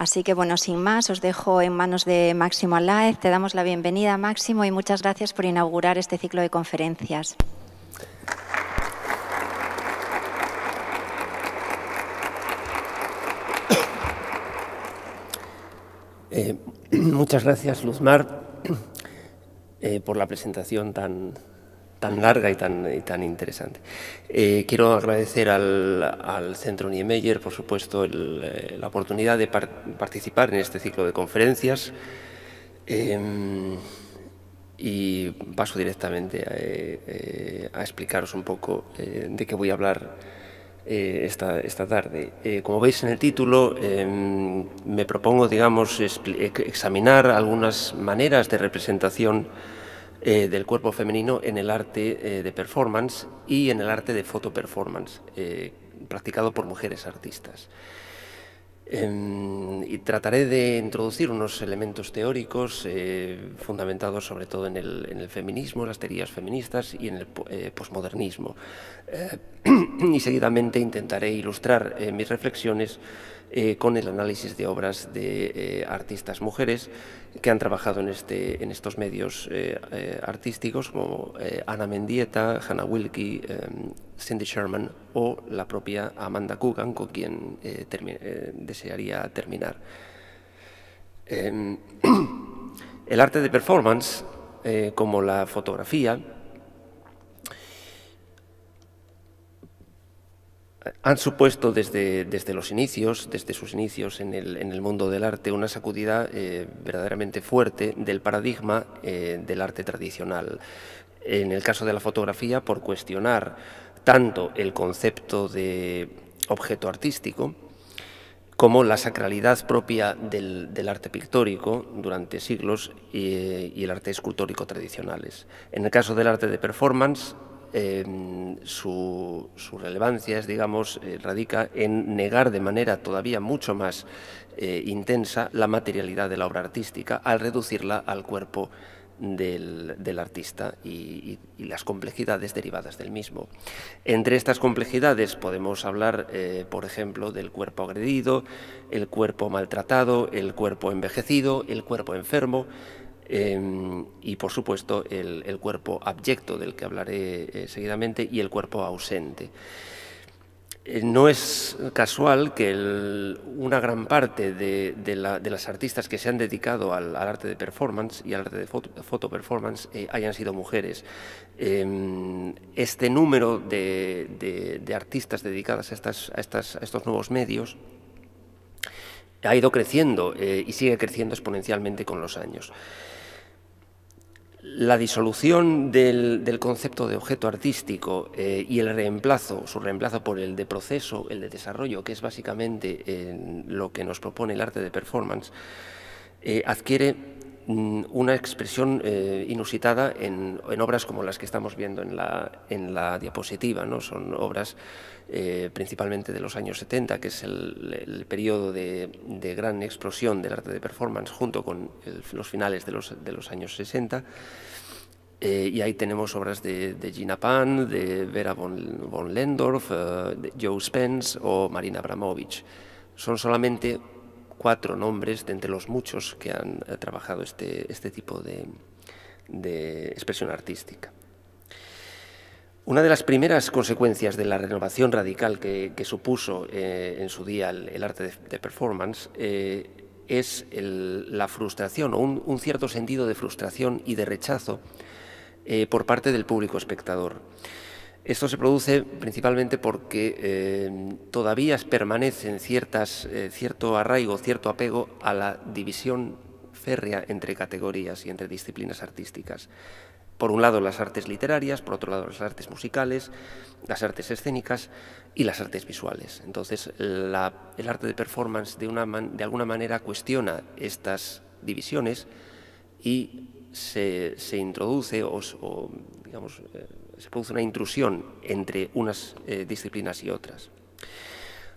Así que bueno, sin más, os dejo en manos de Máximo Alaez. Te damos la bienvenida, Máximo, y muchas gracias por inaugurar este ciclo de conferencias. Eh, muchas gracias, Luzmar, eh, por la presentación tan tan larga y tan, tan interesante. Eh, quiero agradecer al, al Centro Niemeyer, por supuesto, eh, la oportunidad de participar en este ciclo de conferencias. Em, y paso directamente eh, a, explicaros un poco de qué voy a hablar esta, tarde. como veis en el título, em, me propongo, digamos, examinar algunas maneras de representación eh, del cuerpo femenino en el arte eh, de performance y en el arte de foto performance, eh, practicado por mujeres artistas. Em, y trataré de introducir unos elementos teóricos fundamentados sobre todo en el, en el, feminismo, las teorías feministas y en el posmodernismo. y seguidamente intentaré ilustrar mis reflexiones eh, con el análisis de obras de eh, artistas mujeres que han trabajado en, este, estos medios eh, artísticos como Ana Mendieta, Hannah Wilkie, Cindy Sherman o la propia Amanda Coogan, con quien desearía terminar. Em, el arte de performance, como la fotografía, han supuesto desde, los inicios, desde sus inicios en el, mundo del arte, una sacudida eh, verdaderamente fuerte del paradigma eh, del arte tradicional. En el caso de la fotografía, por cuestionar tanto el concepto de objeto artístico, como la sacralidad propia del, arte pictórico durante siglos y, eh, y, el arte escultórico tradicionales. En el caso del arte de performance, Em, su, relevancia, digamos, eh, radica en negar de manera todavía mucho más eh, intensa la materialidad de la obra artística al reducirla al cuerpo del, artista y, las complejidades derivadas del mismo. Entre estas complejidades podemos hablar, eh, por ejemplo, del cuerpo agredido, el cuerpo maltratado, el cuerpo envejecido, el cuerpo enfermo, Em, y por supuesto el, cuerpo abyecto del que hablaré eh, seguidamente y el cuerpo ausente. Eh, no es casual que una gran parte de, las artistas que se han dedicado al, arte de performance y al arte de foto, performance eh, hayan sido mujeres. Em, este número de, artistas dedicadas a, estos nuevos medios ha ido creciendo y sigue creciendo exponencialmente con los años. La disolución del, concepto de objeto artístico eh, y el reemplazo, su reemplazo por el de proceso, el de desarrollo, que es básicamente eh, lo que nos propone el arte de performance, eh, adquiere Mm, una expresión eh, inusitada en, obras como las que estamos viendo en la, en la diapositiva. ¿no? Son obras eh, principalmente de los años 70, que es el, periodo de, gran explosión del arte de performance junto con los finales de los, de los años 60. Eh, y ahí tenemos obras de, Gina Pan, de Vera von, von Lendorf, de Joe Spence o Marina Abramovich. Son solamente cuatro nombres de entre los muchos que han eh, trabajado este, este tipo de, expresión artística. Una de las primeras consecuencias de la renovación radical que, supuso eh, en su día el, arte de, performance eh, es la frustración o un, cierto sentido de frustración y de rechazo por parte del público espectador. Esto se produce principalmente porque eh, todavía permanecen eh, cierto arraigo, cierto apego a la división férrea entre categorías y entre disciplinas artísticas. Por un lado las artes literarias, por otro lado las artes musicales, las artes escénicas y las artes visuales. Entonces el arte de performance de, alguna manera cuestiona estas divisiones y se, introduce o, digamos, eh, se produce una intrusión entre unas eh, disciplinas y otras.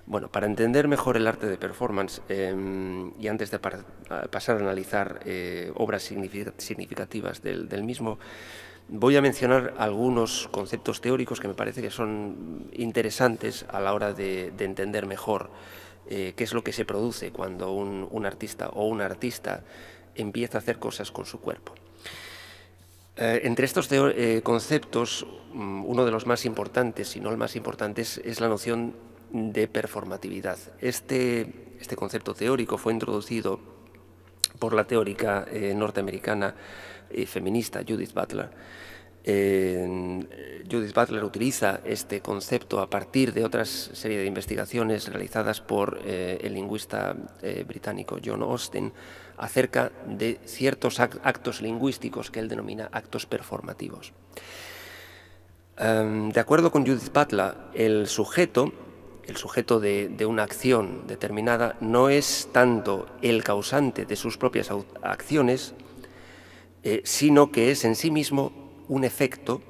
Bueno, para entender mejor el arte de performance em, y antes de pasar a analizar eh, obras significativas del, mismo, voy a mencionar algunos conceptos teóricos que me parece que son interesantes a la hora de, entender mejor eh, qué es lo que se produce cuando un, un artista o un artista empieza a hacer cosas con su cuerpo. Eh, entre estos eh, conceptos, mm, uno de los más importantes, si no el más importante, es, la noción de performatividad. Este, este, concepto teórico fue introducido por la teórica eh, norteamericana norteamericana feminista Judith Butler. Judith Butler utiliza este concepto a partir de otra serie de investigaciones realizadas por el lingüista británico John Austin acerca de ciertos actos lingüísticos que él denomina actos performativos. Em, de acuerdo con Judith Butler, el sujeto, el sujeto de, una acción determinada, no es tanto el causante de sus propias acciones, eh, sino que es en sí mismo un efecto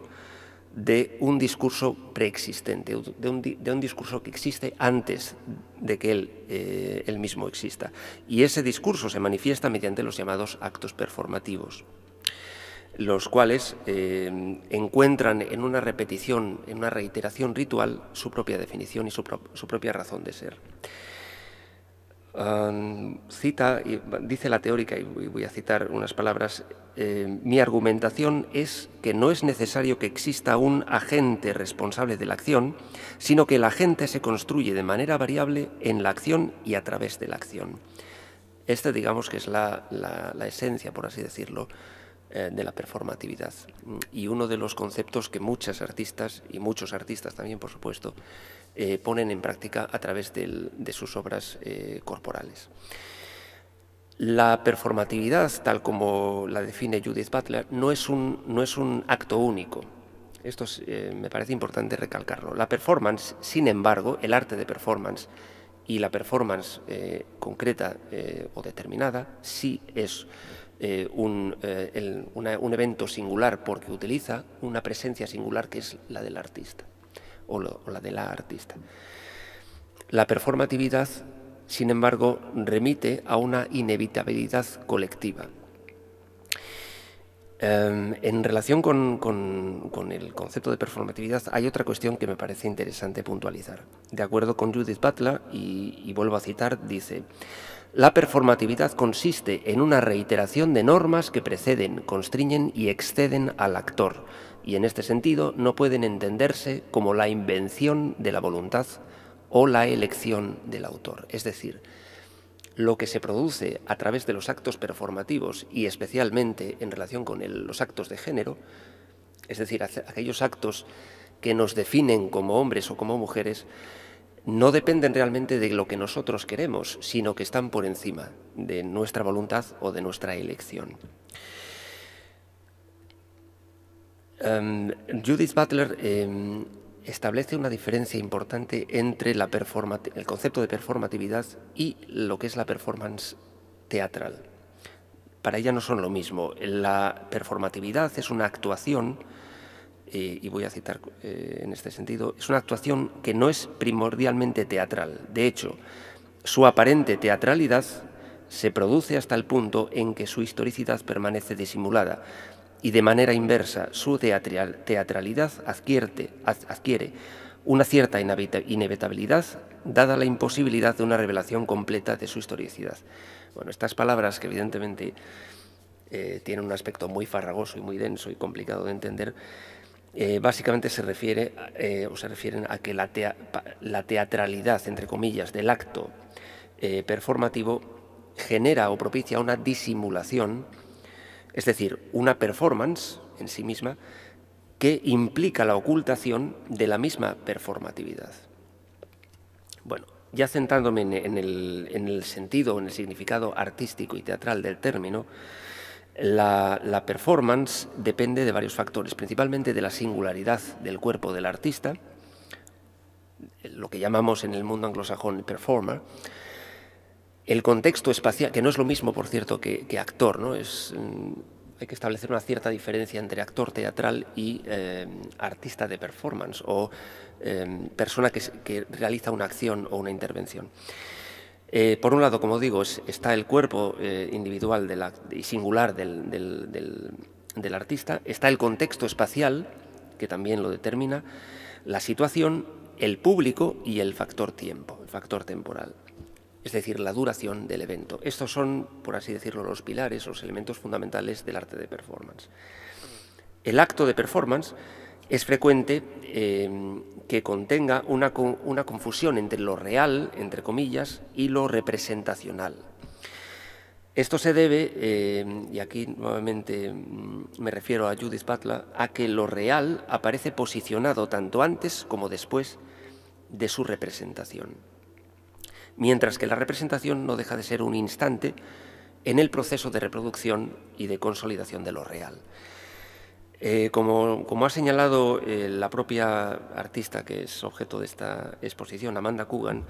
de un discurso preexistente, de un, discurso que existe antes de que eh, él, mismo exista. Y ese discurso se manifiesta mediante los llamados actos performativos, los cuales eh, encuentran en una repetición, en una reiteración ritual, su propia definición y su, su propia razón de ser cita, dice la teórica, y voy a citar unas palabras, eh, mi argumentación es que no es necesario que exista un agente responsable de la acción, sino que el agente se construye de manera variable en la acción y a través de la acción. Esta, digamos que es la, esencia, por así decirlo, eh, de la performatividad. Y uno de los conceptos que muchas artistas, y muchos artistas también, por supuesto, eh, ponen en práctica a través de sus obras eh, corporales. La performatividad, tal como la define Judith Butler, no es un, no es un acto único. Esto eh, me parece importante recalcarlo. La performance, sin embargo, el arte de performance y la performance concreta o determinada, sí es un evento singular porque utiliza una presencia singular que es la del artista o, la de la artista. La performatividad, sin embargo, remite a una inevitabilidad colectiva. Eh, en relación con, el concepto de performatividad, hay otra cuestión que me parece interesante puntualizar. De acuerdo con Judith Butler, y, y vuelvo a citar, dice, la performatividad consiste en una reiteración de normas que preceden, constriñen y exceden al actor, y en este sentido no pueden entenderse como la invención de la voluntad o la elección del autor. Es decir, lo que se produce a través de los actos performativos y especialmente en relación con los actos de género, es decir, aquellos actos que nos definen como hombres o como mujeres, no dependen realmente de lo que nosotros queremos, sino que están por encima de nuestra voluntad o de nuestra elección. Em, Judith Butler em, establece una diferencia importante entre la el concepto de performatividad y lo que es la performance teatral. Para ella no son lo mismo. La performatividad es una actuación, eh, y voy a citar eh, en este sentido, es una actuación que no es primordialmente teatral. De hecho, su aparente teatralidad se produce hasta el punto en que su historicidad permanece disimulada y de manera inversa su teatralidad adquiere una cierta inevitabilidad dada la imposibilidad de una revelación completa de su historicidad. Bueno, estas palabras que evidentemente eh, tienen un aspecto muy farragoso y muy denso y complicado de entender, eh, básicamente se refiere eh, o se refieren a que la, la teatralidad, entre comillas, del acto performativo genera o propicia una disimulación es decir, una performance en sí misma que implica la ocultación de la misma performatividad. Bueno, ya centrándome en el, sentido, en el significado artístico y teatral del término, la, la, performance depende de varios factores, principalmente de la singularidad del cuerpo del artista, lo que llamamos en el mundo anglosajón performer, el contexto espacial, que no es lo mismo, por cierto, que, actor, ¿no? Es, mm, hay que establecer una cierta diferencia entre actor teatral y eh, artista de performance o eh, persona que, realiza una acción o una intervención. Eh, por un lado, como digo, está el cuerpo individual y singular del artista, está el contexto espacial, que también lo determina, la situación, el público y el factor tiempo, el factor temporal es decir, la duración del evento. Estos son, por así decirlo, los pilares, los elementos fundamentales del arte de performance. El acto de performance es frecuente em, que contenga una, confusión entre lo real, entre comillas, y lo representacional. Esto se debe, em, y aquí nuevamente mm, me refiero a Judith Butler, a que lo real aparece posicionado tanto antes como después de su representación mientras que la representación no deja de ser un instante en el proceso de reproducción y de consolidación de lo real. Eh, como, ha señalado eh, la propia artista que es objeto de esta exposición, Amanda Coogan,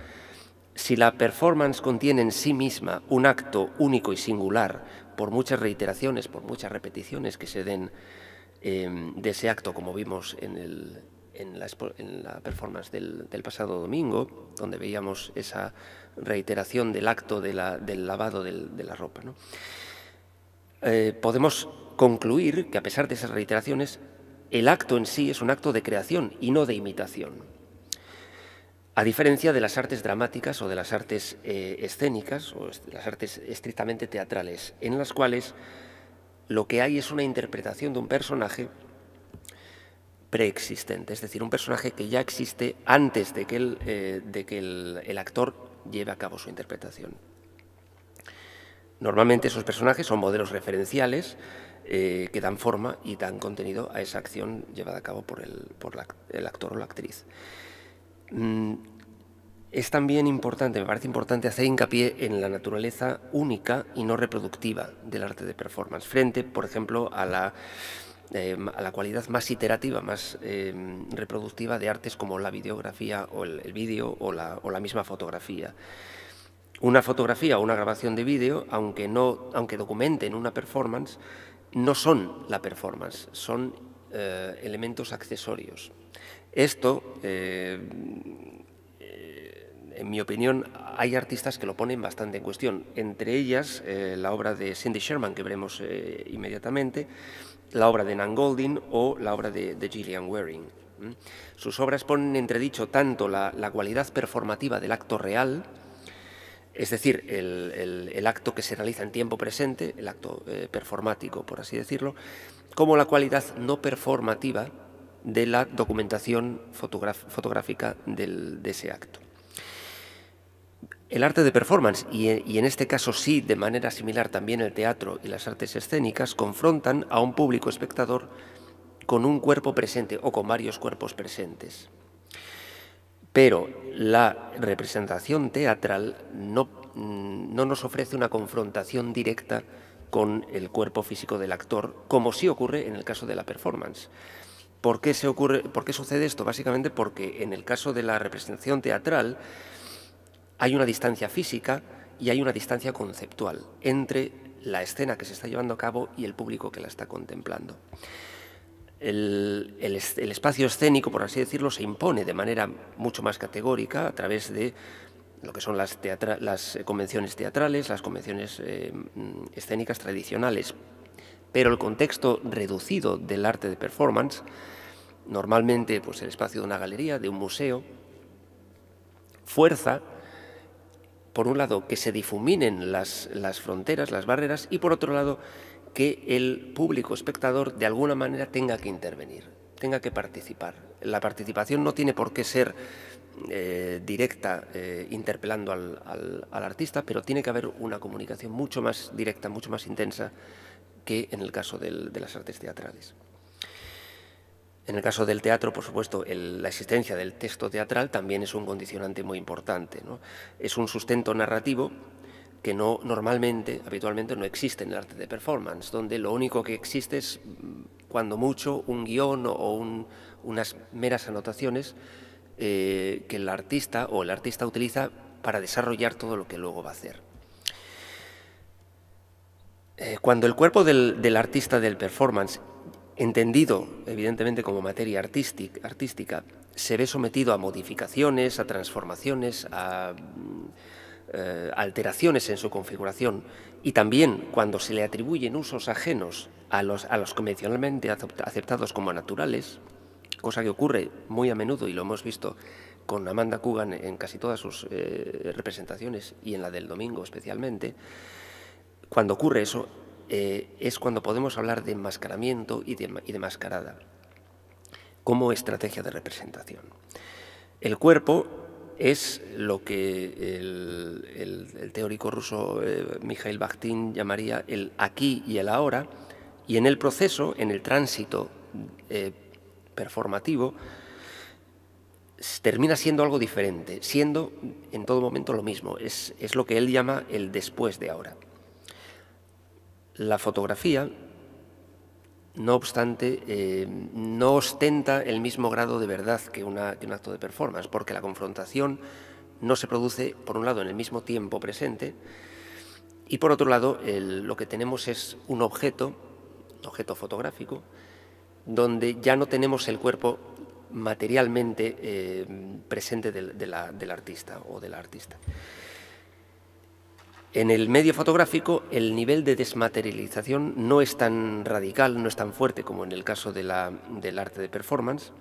si la performance contiene en sí misma un acto único y singular, por muchas reiteraciones, por muchas repeticiones que se den eh, de ese acto, como vimos en el, en la, performance del, pasado domingo, donde veíamos esa reiteración del acto del lavado de la ropa. Eh, podemos concluir que a pesar de esas reiteraciones, el acto en sí es un acto de creación y no de imitación. A diferencia de las artes dramáticas o de las artes eh, escénicas o las artes estrictamente teatrales, en las cuales lo que hay es una interpretación de un personaje preexistente, es decir, un personaje que ya existe antes de que el, eh, de que el, actor lleve a cabo su interpretación. Normalmente esos personajes son modelos referenciales eh, que dan forma y dan contenido a esa acción llevada a cabo por el, actor o la actriz. Mm, es también importante, me parece importante hacer hincapié en la naturaleza única y no reproductiva del arte de performance, frente, por ejemplo, a la eh, a la cualidad más iterativa, más em, reproductiva de artes como la videografía o el, vídeo o la, misma fotografía. Una fotografía o una grabación de vídeo, aunque, no, aunque documenten una performance, no son la performance, son eh, elementos accesorios. Esto, em, eh, en mi opinión, hay artistas que lo ponen bastante en cuestión, entre ellas la obra de Cindy Sherman, que veremos inmediatamente, la obra de Nan Goldin o la obra de, Gillian Waring. Sus obras ponen entredicho tanto la, cualidad performativa del acto real, es decir, el, acto que se realiza en tiempo presente, el acto eh, performático, por así decirlo, como la cualidad no performativa de la documentación fotográfica del, de ese acto. El arte de performance, y, en este caso sí, de manera similar también el teatro y las artes escénicas, confrontan a un público espectador con un cuerpo presente o con varios cuerpos presentes. Pero la representación teatral mm, no, nos ofrece una confrontación directa con el cuerpo físico del actor, como sí ocurre en el caso de la performance. ¿Por qué, se ocurre, ¿Por qué sucede esto? Básicamente porque en el caso de la representación teatral, hay una distancia física y hay una distancia conceptual entre la escena que se está llevando a cabo y el público que la está contemplando. El, espacio escénico, por así decirlo, se impone de manera mucho más categórica a través de lo que son las, las eh, convenciones teatrales, las convenciones eh, mm, escénicas tradicionales. Pero el contexto reducido del arte de performance, normalmente pues, el espacio de una galería, de un museo, fuerza por un lado, que se difuminen las, fronteras, las barreras, y por otro lado, que el público espectador de alguna manera tenga que intervenir, tenga que participar. La participación no tiene por qué ser eh, directa, eh, interpelando al, artista, pero tiene que haber una comunicación mucho más directa, mucho más intensa que en el caso de las artes teatrales. En el caso del teatro, por supuesto, la existencia del texto teatral también es un condicionante muy importante. Es un sustento narrativo que no normalmente, habitualmente no existe en el arte de performance, donde lo único que existe es, mm, cuando mucho, un guión o unas meras anotaciones eh, que el artista o el artista utiliza para desarrollar todo lo que luego va a hacer. Eh, cuando el cuerpo del, del artista del performance entendido evidentemente como materia artística, se ve sometido a modificaciones, a transformaciones, a mm, eh, alteraciones en su configuración y también cuando se le atribuyen usos ajenos a los, a los convencionalmente aceptados como naturales, cosa que ocurre muy a menudo y lo hemos visto con Amanda Coogan en casi todas sus eh, representaciones y en la del domingo especialmente, cuando ocurre eso, eh, es cuando podemos hablar de enmascaramiento y de, y mascarada como estrategia de representación. El cuerpo es lo que el, teórico ruso eh, Mikhail Bakhtin llamaría el aquí y el ahora, y en el proceso, en el tránsito eh, performativo, termina siendo algo diferente, siendo en todo momento lo mismo, es lo que él llama el después de ahora. La fotografía, no obstante, eh, no ostenta el mismo grado de verdad que, un acto de performance, porque la confrontación no se produce, por un lado, en el mismo tiempo presente, y por otro lado, lo que tenemos es un objeto, objeto fotográfico, donde ya no tenemos el cuerpo materialmente eh, presente del, del artista o de la artista. En el medio fotográfico el nivel de desmaterialización no es tan radical, no es tan fuerte como en el caso del arte de performance,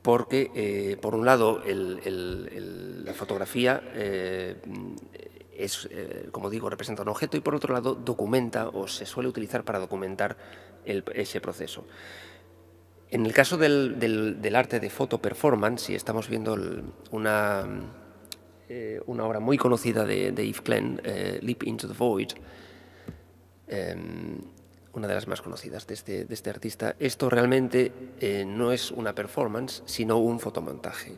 porque eh, por un lado la fotografía eh, es, eh, como digo, representa un objeto y por otro lado documenta o se suele utilizar para documentar ese proceso. En el caso del, del arte de foto performance, si estamos viendo una eh, una obra muy conocida de, de Yves Klein, eh, Leap into the Void, em, una de las más conocidas de este, este artista. Esto realmente eh, no es una performance, sino un fotomontaje.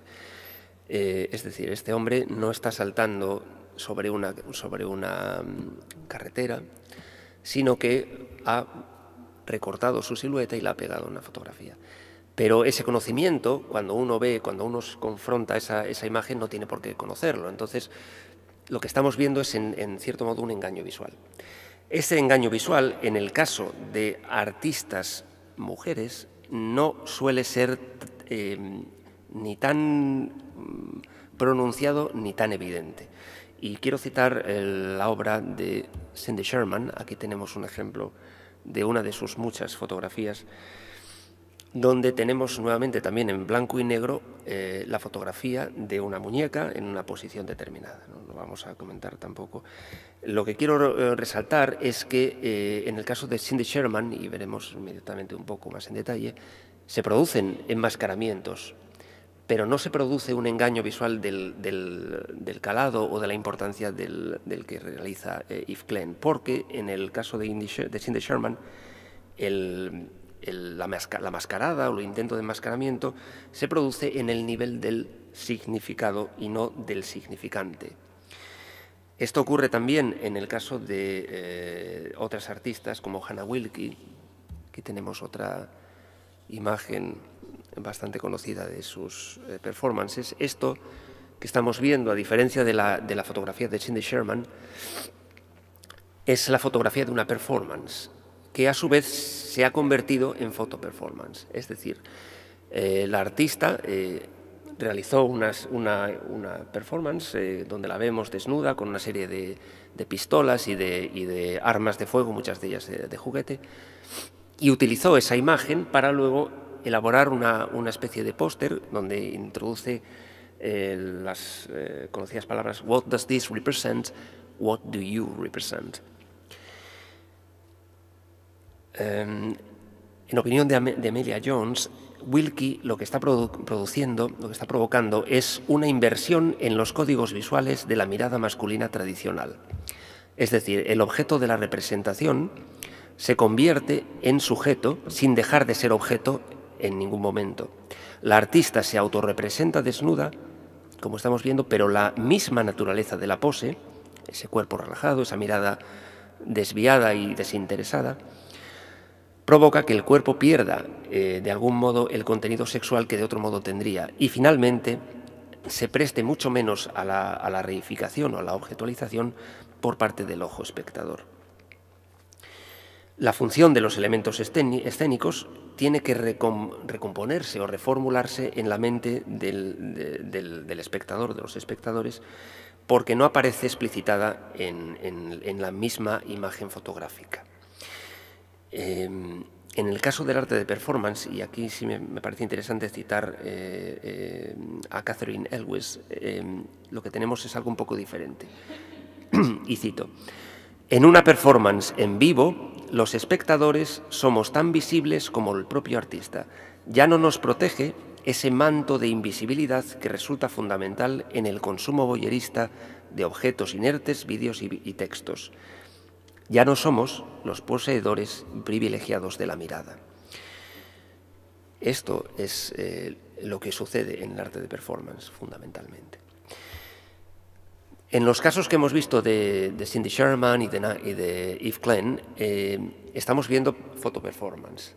es decir, este hombre no está saltando sobre una, em, carretera, sino que ha recortado su silueta y la ha pegado en una fotografía. Pero ese conocimiento, cuando uno ve, cuando uno confronta esa, imagen, no tiene por qué conocerlo. Entonces, lo que estamos viendo es, en, cierto modo, un engaño visual. Ese engaño visual, en el caso de artistas mujeres, no suele ser em, ni tan mm, pronunciado ni tan evidente. Y quiero citar la obra de Cindy Sherman, aquí tenemos un ejemplo de una de sus muchas fotografías, donde tenemos nuevamente también en blanco y negro eh, la fotografía de una muñeca en una posición determinada. No, vamos a comentar tampoco. Lo que quiero eh, resaltar es que eh, en el caso de Cindy Sherman, y veremos inmediatamente un poco más en detalle, se producen enmascaramientos, pero no se produce un engaño visual del, calado o de la importancia del, que realiza Yves Klein, porque en el caso de, Cindy Sherman, el la, mascarada o el intento de enmascaramiento se produce en el nivel del significado y no del significante. Esto ocurre también en el caso de eh, otras artistas como Hannah Wilkie. Aquí tenemos otra imagen bastante conocida de sus eh, performances. Esto que estamos viendo, a diferencia de la, de la fotografía de Cindy Sherman, es la fotografía de una performance que a su vez se ha convertido en foto performance. Es decir, eh, la artista eh, realizó una, performance eh, donde la vemos desnuda con una serie de, pistolas y de, armas de fuego, muchas de ellas de, juguete, y utilizó esa imagen para luego elaborar una, especie de póster donde introduce las conocidas palabras What does this represent? What do you represent? Em, en opinión de, Amelia Jones, Wilkie lo que está produciendo, lo que está provocando, es una inversión en los códigos visuales de la mirada masculina tradicional. Es decir, el objeto de la representación se convierte en sujeto sin dejar de ser objeto en ningún momento. La artista se autorrepresenta desnuda, como estamos viendo, pero la misma naturaleza de la pose, ese cuerpo relajado, esa mirada desviada y desinteresada, provoca que el cuerpo pierda eh, de algún modo el contenido sexual que de otro modo tendría. Y finalmente se preste mucho menos a la, reificación o a la objetualización por parte del ojo espectador. La función de los elementos escénicos tiene que recomponerse o reformularse en la mente del, espectador, de los espectadores, porque no aparece explicitada en la misma imagen fotográfica. Em, en el caso del arte de performance, y aquí sí me, parece interesante citar eh, eh, a Catherine Elwes, em, lo que tenemos es algo un poco diferente. y cito, en una performance en vivo, los espectadores somos tan visibles como el propio artista. Ya no nos protege ese manto de invisibilidad que resulta fundamental en el consumo boyerista de objetos inertes, vídeos y textos. Ya no somos los poseedores privilegiados de la mirada. Esto es eh, lo que sucede en el arte de performance, fundamentalmente. En los casos que hemos visto de, Cindy Sherman y de, Yves Klein, eh, estamos viendo fotoperformance.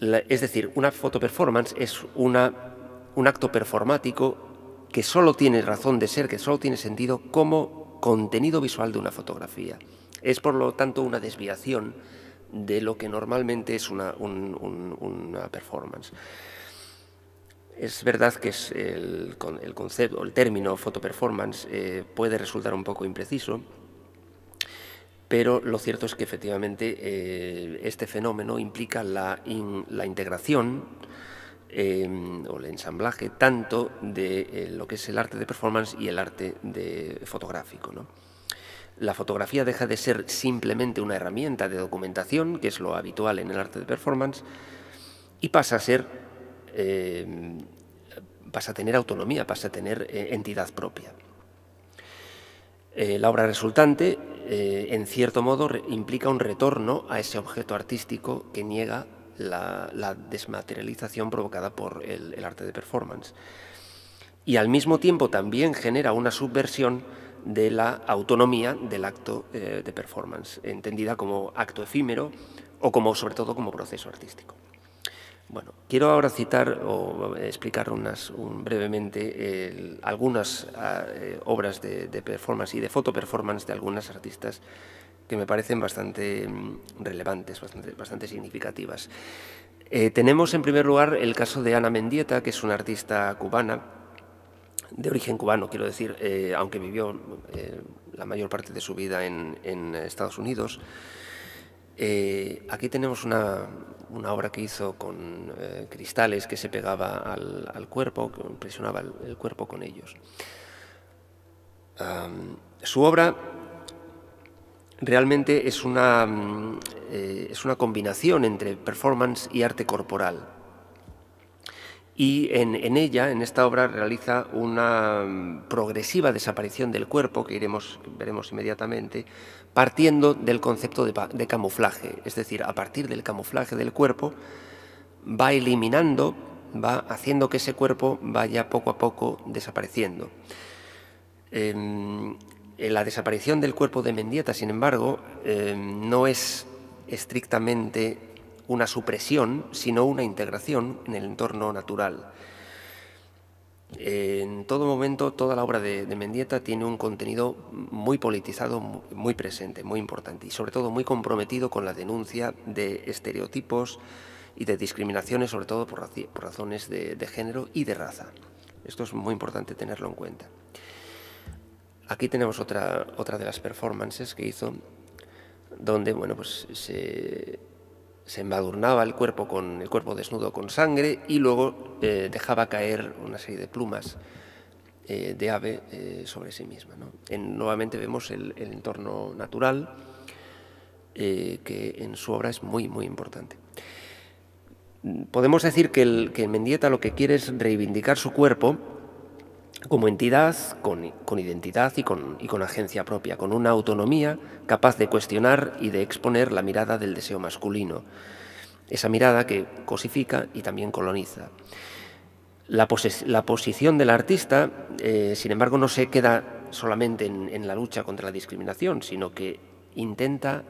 Es decir, una fotoperformance es un acto performático que solo tiene razón de ser, que solo tiene sentido como contenido visual de una fotografía. Es por lo tanto una desviación de lo que normalmente es una, performance. Es verdad que el, concepto, el término fotoperformance eh, puede resultar un poco impreciso, pero lo cierto es que efectivamente eh, este fenómeno implica la, integración em, o el ensamblaje tanto de eh, lo que es el arte de performance y el arte de fotográfico la fotografía deja de ser simplemente una herramienta de documentación, que es lo habitual en el arte de performance, y pasa a ser, eh, pasa a tener autonomía, pasa a tener eh, entidad propia. Eh, la obra resultante, en cierto modo, implica un retorno a ese objeto artístico que niega la, desmaterialización provocada por el arte de performance. Y al mismo tiempo también genera una subversión de la autonomía del acto eh, de performance, entendida como acto efímero o como, sobre todo como proceso artístico. Bueno, quiero ahora citar o explicar unas, un, brevemente algunas ah, eh, obras de, performance y de fotoperformance de algunas artistas que me parecen bastante mm, relevantes, bastante, bastante significativas. Eh, tenemos en primer lugar el caso de Ana Mendieta, que es una artista cubana de origen cubano, quiero decir, eh, aunque vivió eh, la mayor parte de su vida en, Estados Unidos. Eh, aquí tenemos una, obra que hizo con cristales que se pegaba al, cuerpo, que impresionaba el, cuerpo con ellos. su obra realmente es una, mm, es una combinación entre performance y arte corporal y en, ella, en esta obra, realiza una mm, progresiva desaparición del cuerpo, que iremos, veremos inmediatamente, partiendo del concepto de, camuflaje, es decir, a partir del camuflaje del cuerpo, va eliminando, va haciendo que ese cuerpo vaya poco a poco desapareciendo. Em, la desaparición del cuerpo de Mendieta, sin embargo, em, no es estrictamente una supresión, sino una integración en el entorno natural. En todo momento, toda la obra de, Mendieta tiene un contenido muy politizado, muy presente, muy importante y sobre todo muy comprometido con la denuncia de estereotipos y de discriminaciones, sobre todo por, razones de, de género y de raza. Esto es muy importante tenerlo en cuenta. Aquí tenemos otra, otra de las performances que hizo, donde bueno, pues se, se embadurnaba el cuerpo con el cuerpo desnudo con sangre y luego eh, dejaba caer una serie de plumas eh, de ave eh, sobre sí misma. nuevamente vemos el, entorno natural que en su obra es muy muy importante. Podemos decir que, que Mendieta lo que quiere es reivindicar su cuerpo como entidad con, identidad y con, agencia propia, con una autonomía capaz de cuestionar y de exponer la mirada del deseo masculino, esa mirada que cosifica y también coloniza. La, posición del artista, eh, sin embargo, no se queda solamente en la lucha contra la discriminación, sino que intenta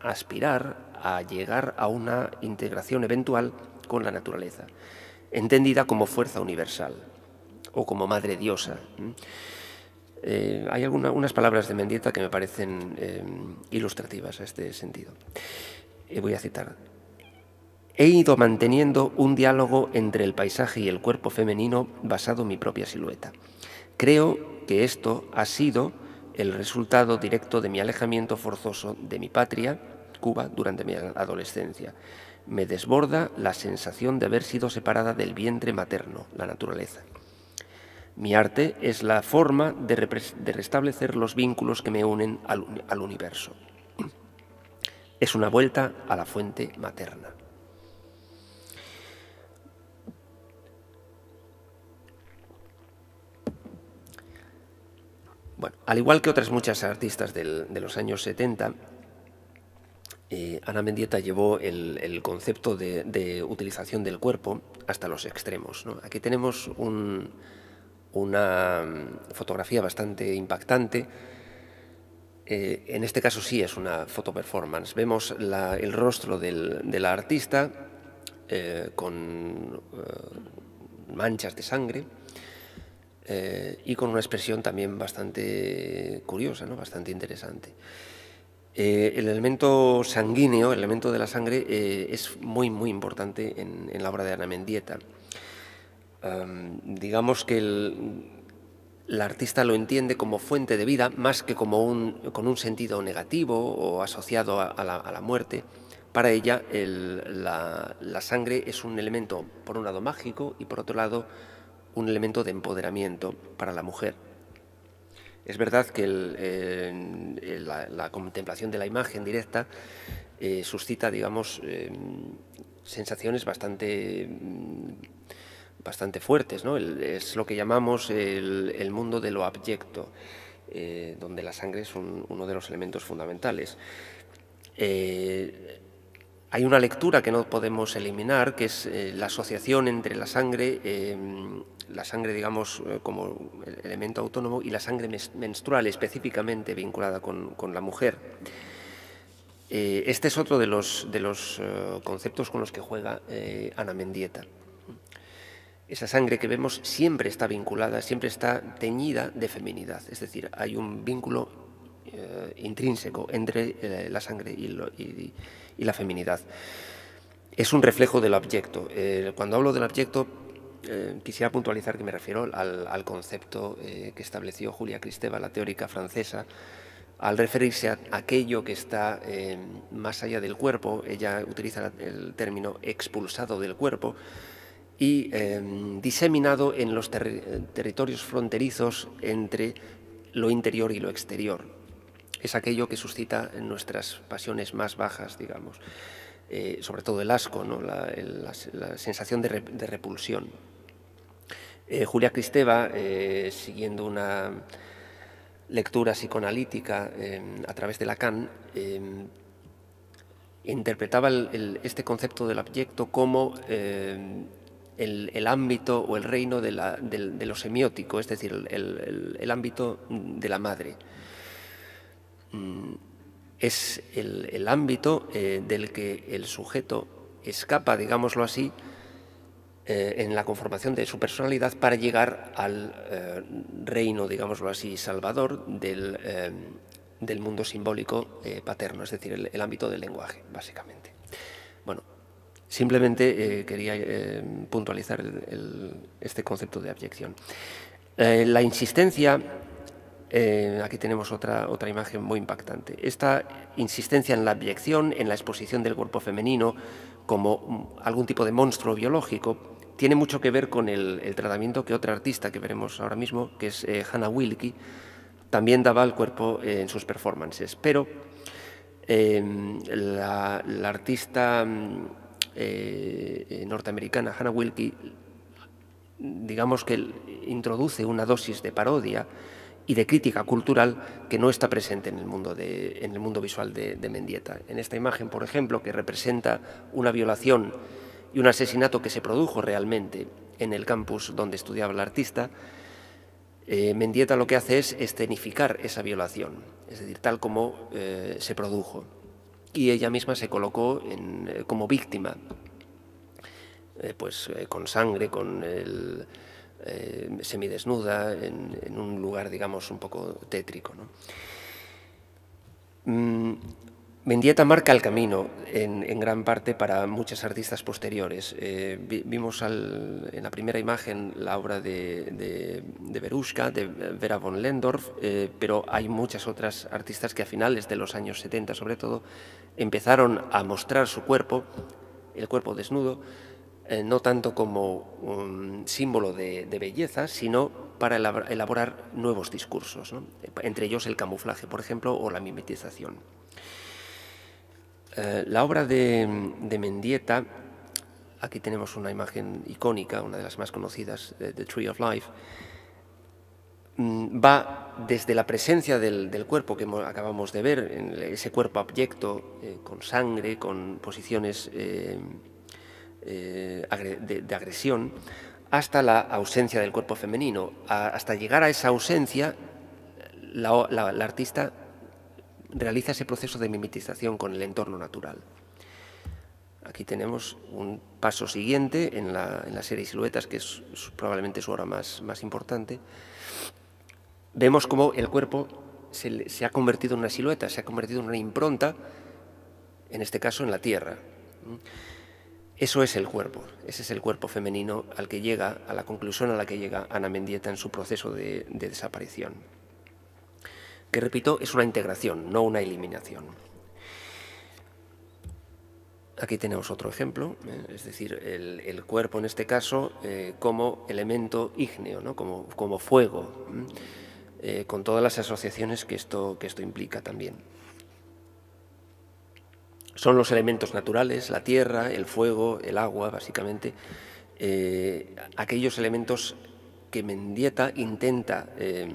aspirar a llegar a una integración eventual con la naturaleza, entendida como fuerza universal o como madre diosa. Eh, hay algunas palabras de Mendieta que me parecen eh, ilustrativas a este sentido. Eh, voy a citar. He ido manteniendo un diálogo entre el paisaje y el cuerpo femenino basado en mi propia silueta. Creo que esto ha sido el resultado directo de mi alejamiento forzoso de mi patria, Cuba, durante mi adolescencia. Me desborda la sensación de haber sido separada del vientre materno, la naturaleza. Mi arte es la forma de, restablecer los vínculos que me unen al, universo. Es una vuelta a la fuente materna. Bueno, al igual que otras muchas artistas de los años 70, eh, Ana Mendieta llevó el, concepto de, utilización del cuerpo hasta los extremos. Aquí tenemos un, una mm, fotografía bastante impactante. Eh, en este caso sí es una fotoperformance. Vemos el rostro de la artista eh, con eh, manchas de sangre y con una expresión también bastante curiosa, ¿no? bastante interesante. el elemento sanguíneo, el elemento de la sangre, es muy, muy importante en, en la obra de Ana Mendieta. Em, digamos que la artista lo entiende como fuente de vida más que como con un sentido negativo o asociado a, la, muerte. Para ella la, sangre es un elemento, por un lado, mágico y por otro lado, un elemento de empoderamiento para la mujer. Es verdad que la, contemplación de la imagen directa eh, suscita, digamos, em, sensaciones bastante mm, bastante fuertes. es lo que llamamos el, mundo de lo abyecto, eh, donde la sangre es uno de los elementos fundamentales. Eh, hay una lectura que no podemos eliminar, que es eh, la asociación entre la sangre, la sangre, digamos, como elemento autónomo, y la sangre menstrual, específicamente vinculada con, la mujer este es otro de los, conceptos con los que juega Ana Mendieta esa sangre que vemos siempre está vinculada, siempre está teñida de feminidad. Es decir, hay un vínculo eh, intrínseco entre eh, la sangre y, la feminidad. Es un reflejo del objeto. Eh, cuando hablo del objeto, quisiera puntualizar que me refiero al, al concepto que estableció Julia Cristeva, la teórica francesa, al referirse a aquello que está más allá del cuerpo. Ella utiliza el término expulsado del cuerpo y em, diseminado en los territorios fronterizos entre lo interior y lo exterior. Es aquello que suscita en nuestras pasiones más bajas, digamos, eh, sobre todo el asco, la, sensación de, repulsión. Eh, Julia Cristeva, eh, siguiendo una lectura psicoanalítica em, a través de Lacan, em, interpretaba este concepto del abyecto como el, ámbito o el reino de, lo semiótico, es decir, el, ámbito de la madre. Mm, es el, ámbito eh, del que el sujeto escapa, digámoslo así, eh, en la conformación de su personalidad para llegar al eh, reino, digámoslo así, salvador del, mundo simbólico paterno, es decir, el, el, ámbito del lenguaje, básicamente. Bueno, Simplemente eh, quería eh, puntualizar este concepto de abyección. Eh, la insistencia, aquí tenemos otra, otra imagen muy impactante, esta insistencia en la abyección, en la exposición del cuerpo femenino como algún tipo de monstruo biológico, tiene mucho que ver con el, tratamiento que otra artista que veremos ahora mismo, que es Hannah Wilkie, también daba al cuerpo en sus performances. Pero la artista mm, eh, eh, norteamericana Hannah Wilkie, digamos que introduce una dosis de parodia y de crítica cultural que no está presente en el mundo, en el mundo visual de, Mendieta. En esta imagen, por ejemplo, que representa una violación y un asesinato que se produjo realmente en el campus donde estudiaba el artista, eh, Mendieta lo que hace es escenificar esa violación, es decir, tal como se produjo y ella misma se colocó eh, como víctima, eh, pues eh, con sangre, con el semidesnuda, en, un lugar, digamos, un poco tétrico. ¿no? Mm, marca el camino en, gran parte para muchas artistas posteriores. vimos en la primera imagen la obra de, de, de de Vera von Lendorf, pero hay muchas otras artistas que a finales de los años 70, sobre todo, empezaron a mostrar su cuerpo, el cuerpo desnudo, eh, no tanto como un símbolo de, belleza, sino para elaborar nuevos discursos, entre ellos el camuflaje, por ejemplo, o la mimetización. Eh, la obra de, de, Mendieta, aquí tenemos una imagen icónica, una de las más conocidas, eh, The Tree of Life, Mm, va desde la presencia del, cuerpo que acabamos de ver, ese cuerpo abyecto, eh, con sangre, con posiciones eh, eh, de, agresión, hasta la ausencia del cuerpo femenino. hasta llegar a esa ausencia, la, artista realiza ese proceso de mimetización con el entorno natural. Aquí tenemos un paso siguiente en la, serie Siluetas, que es, probablemente su obra más importante, vemos cómo el cuerpo se, ha convertido en una silueta, se ha convertido en una impronta, en este caso en la tierra. Eso es el cuerpo, ese es el cuerpo femenino al que llega, a la conclusión a la que llega Ana Mendieta en su proceso de, desaparición. Que repito, es una integración, no una eliminación. Aquí tenemos otro ejemplo, ¿eh? es decir, el, cuerpo en este caso eh, como elemento ígneo, como, como fuego. Eh, con todas las asociaciones que esto, que esto implica también. Son los elementos naturales, la tierra, el fuego, el agua, básicamente, eh, aquellos elementos que Mendieta intenta eh,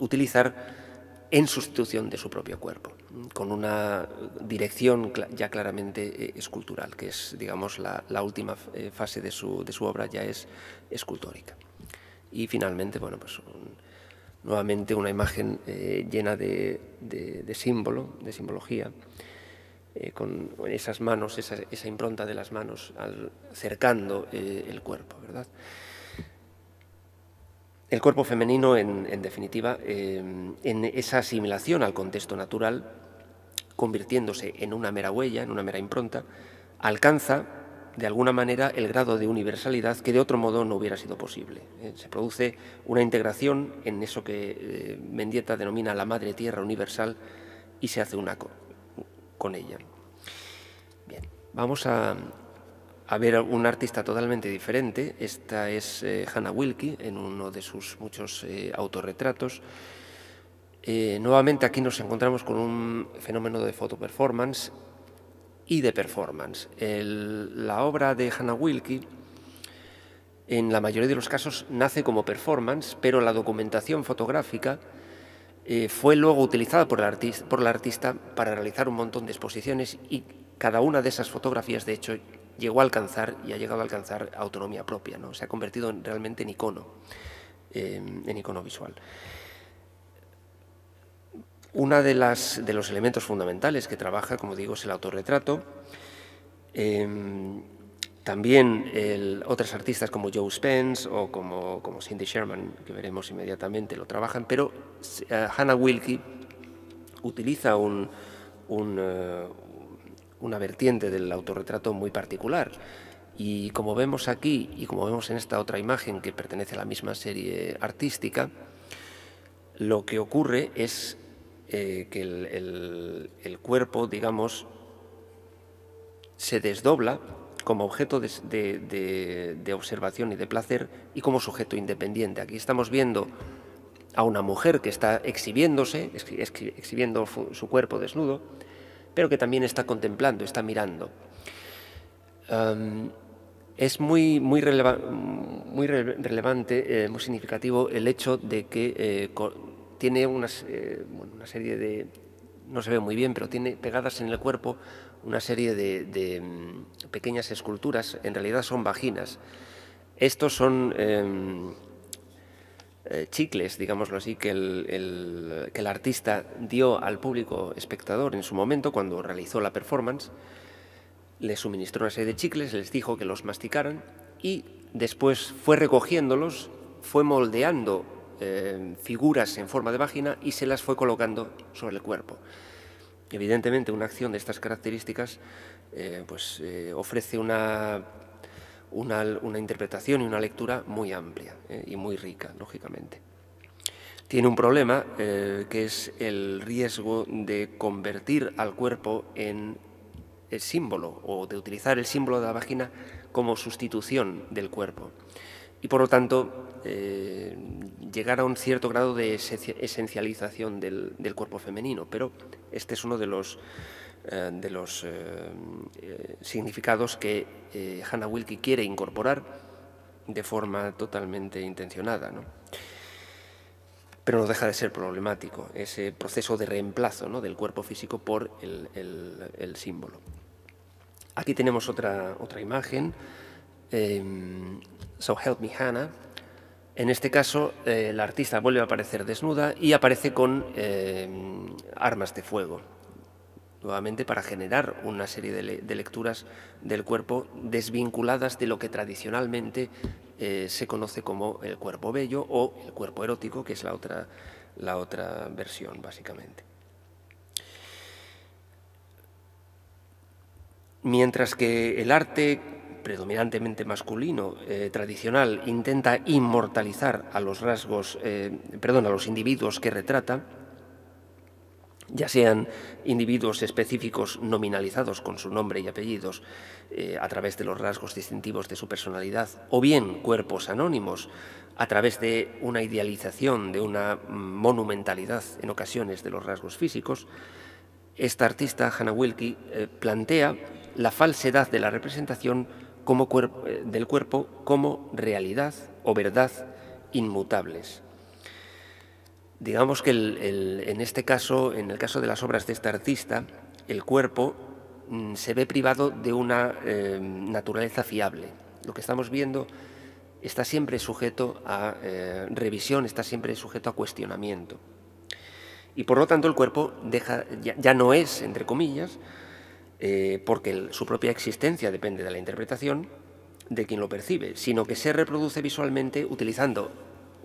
utilizar en sustitución de su propio cuerpo, con una dirección ya claramente escultural, que es, digamos, la, última fase de su, de su, obra ya es escultórica. Y finalmente, bueno, pues nuevamente una imagen eh, llena de, símbolo, de simbología, eh, con esas manos, esa, impronta de las manos al, cercando eh, el cuerpo, ¿verdad? El cuerpo femenino, en, en definitiva, en esa asimilación al contexto natural, convirtiéndose en una mera huella, en una mera impronta, alcanza de alguna manera el grado de universalidad que de otro modo no hubiera sido posible. ¿eh? Se produce una integración en eso que eh, Mendieta denomina la madre tierra universal y se hace una con ella. Bien, vamos a, a ver un artista totalmente diferente. Esta es eh, Hannah Wilkie en uno de sus muchos autorretratos. nuevamente aquí nos encontramos con un fenómeno de performance y de performance. la obra de Hannah Wilkie en la mayoría de los casos nace como performance, pero la documentación fotográfica eh, fue luego utilizada por la, artista, para realizar un montón de exposiciones y cada una de esas fotografías, de hecho, llegó a alcanzar y ha llegado a alcanzar autonomía propia, ¿no? se ha convertido en, realmente en icono, eh, en icono visual. Uno de, las, de los elementos fundamentales que trabaja, como digo, es el autorretrato. Em, también otras artistas como Joe Spence o como, como, Cindy Sherman, que veremos inmediatamente, lo trabajan, pero eh, Hannah Wilkie utiliza eh, una vertiente del autorretrato muy particular. Y como vemos aquí y como vemos en esta otra imagen que pertenece a la misma serie artística, lo que ocurre es eh, que el, cuerpo, digamos, se desdobla como objeto de, observación y de placer y como sujeto independiente. Aquí estamos viendo a una mujer que está exhibiéndose, exhibiendo su cuerpo desnudo, pero que también está contemplando, está mirando. es muy, muy, relevante, eh, muy significativo el hecho de que eh, tiene eh, una serie de, no se ve muy bien, pero tiene pegadas en el cuerpo una serie de, mm, pequeñas esculturas, en realidad son vaginas. Estos son em, eh, chicles, digámoslo así, que el, que el artista dio al público espectador en su momento cuando realizó la performance. le suministró una serie de chicles, les dijo que los masticaran y después fue recogiéndolos, fue moldeando eh, figuras en forma de vagina y se las fue colocando sobre el cuerpo. Evidentemente, una acción de estas características eh, pues, eh, ofrece una, una, una, interpretación y una lectura muy amplia y muy rica, lógicamente. Tiene un problema que es el riesgo de convertir al cuerpo en el símbolo o de utilizar el símbolo de la vagina como sustitución del cuerpo. Y por lo tanto, eh, llegar a un cierto grado de esencialización del, cuerpo femenino, pero este es uno de los, eh, eh, significados que Hannah Wilkie quiere incorporar de forma totalmente intencionada. Pero no deja de ser problemático ese proceso de reemplazo del cuerpo físico por el, símbolo. Aquí tenemos otra, otra imagen, em, So Help Me Hannah, en este caso, eh, la artista vuelve a aparecer desnuda y aparece con eh, armas de fuego, nuevamente para generar una serie de, lecturas del cuerpo desvinculadas de lo que tradicionalmente eh, se conoce como el cuerpo bello o el cuerpo erótico, que es la otra, la otra versión, básicamente. Mientras que el arte predominantemente masculino, eh, tradicional, intenta inmortalizar a los rasgos, eh, perdón, a los individuos que retrata, ya sean individuos específicos nominalizados con su nombre y apellidos eh, a través de los rasgos distintivos de su personalidad, o bien cuerpos anónimos a través de una idealización, de una monumentalidad en ocasiones de los rasgos físicos, esta artista, Hannah Wilkie, plantea la falsedad de la representación del cuerpo como realidad o verdad inmutables. Digamos que en este caso, en el caso de las obras de este artista, el cuerpo mm, se ve privado de una em, naturaleza fiable. Lo que estamos viendo está siempre sujeto a eh, revisión, está siempre sujeto a cuestionamiento. Y por lo tanto el cuerpo deja, ya no es, entre comillas, eh, porque su propia existencia depende de la interpretación de quien lo percibe, sino que se reproduce visualmente utilizando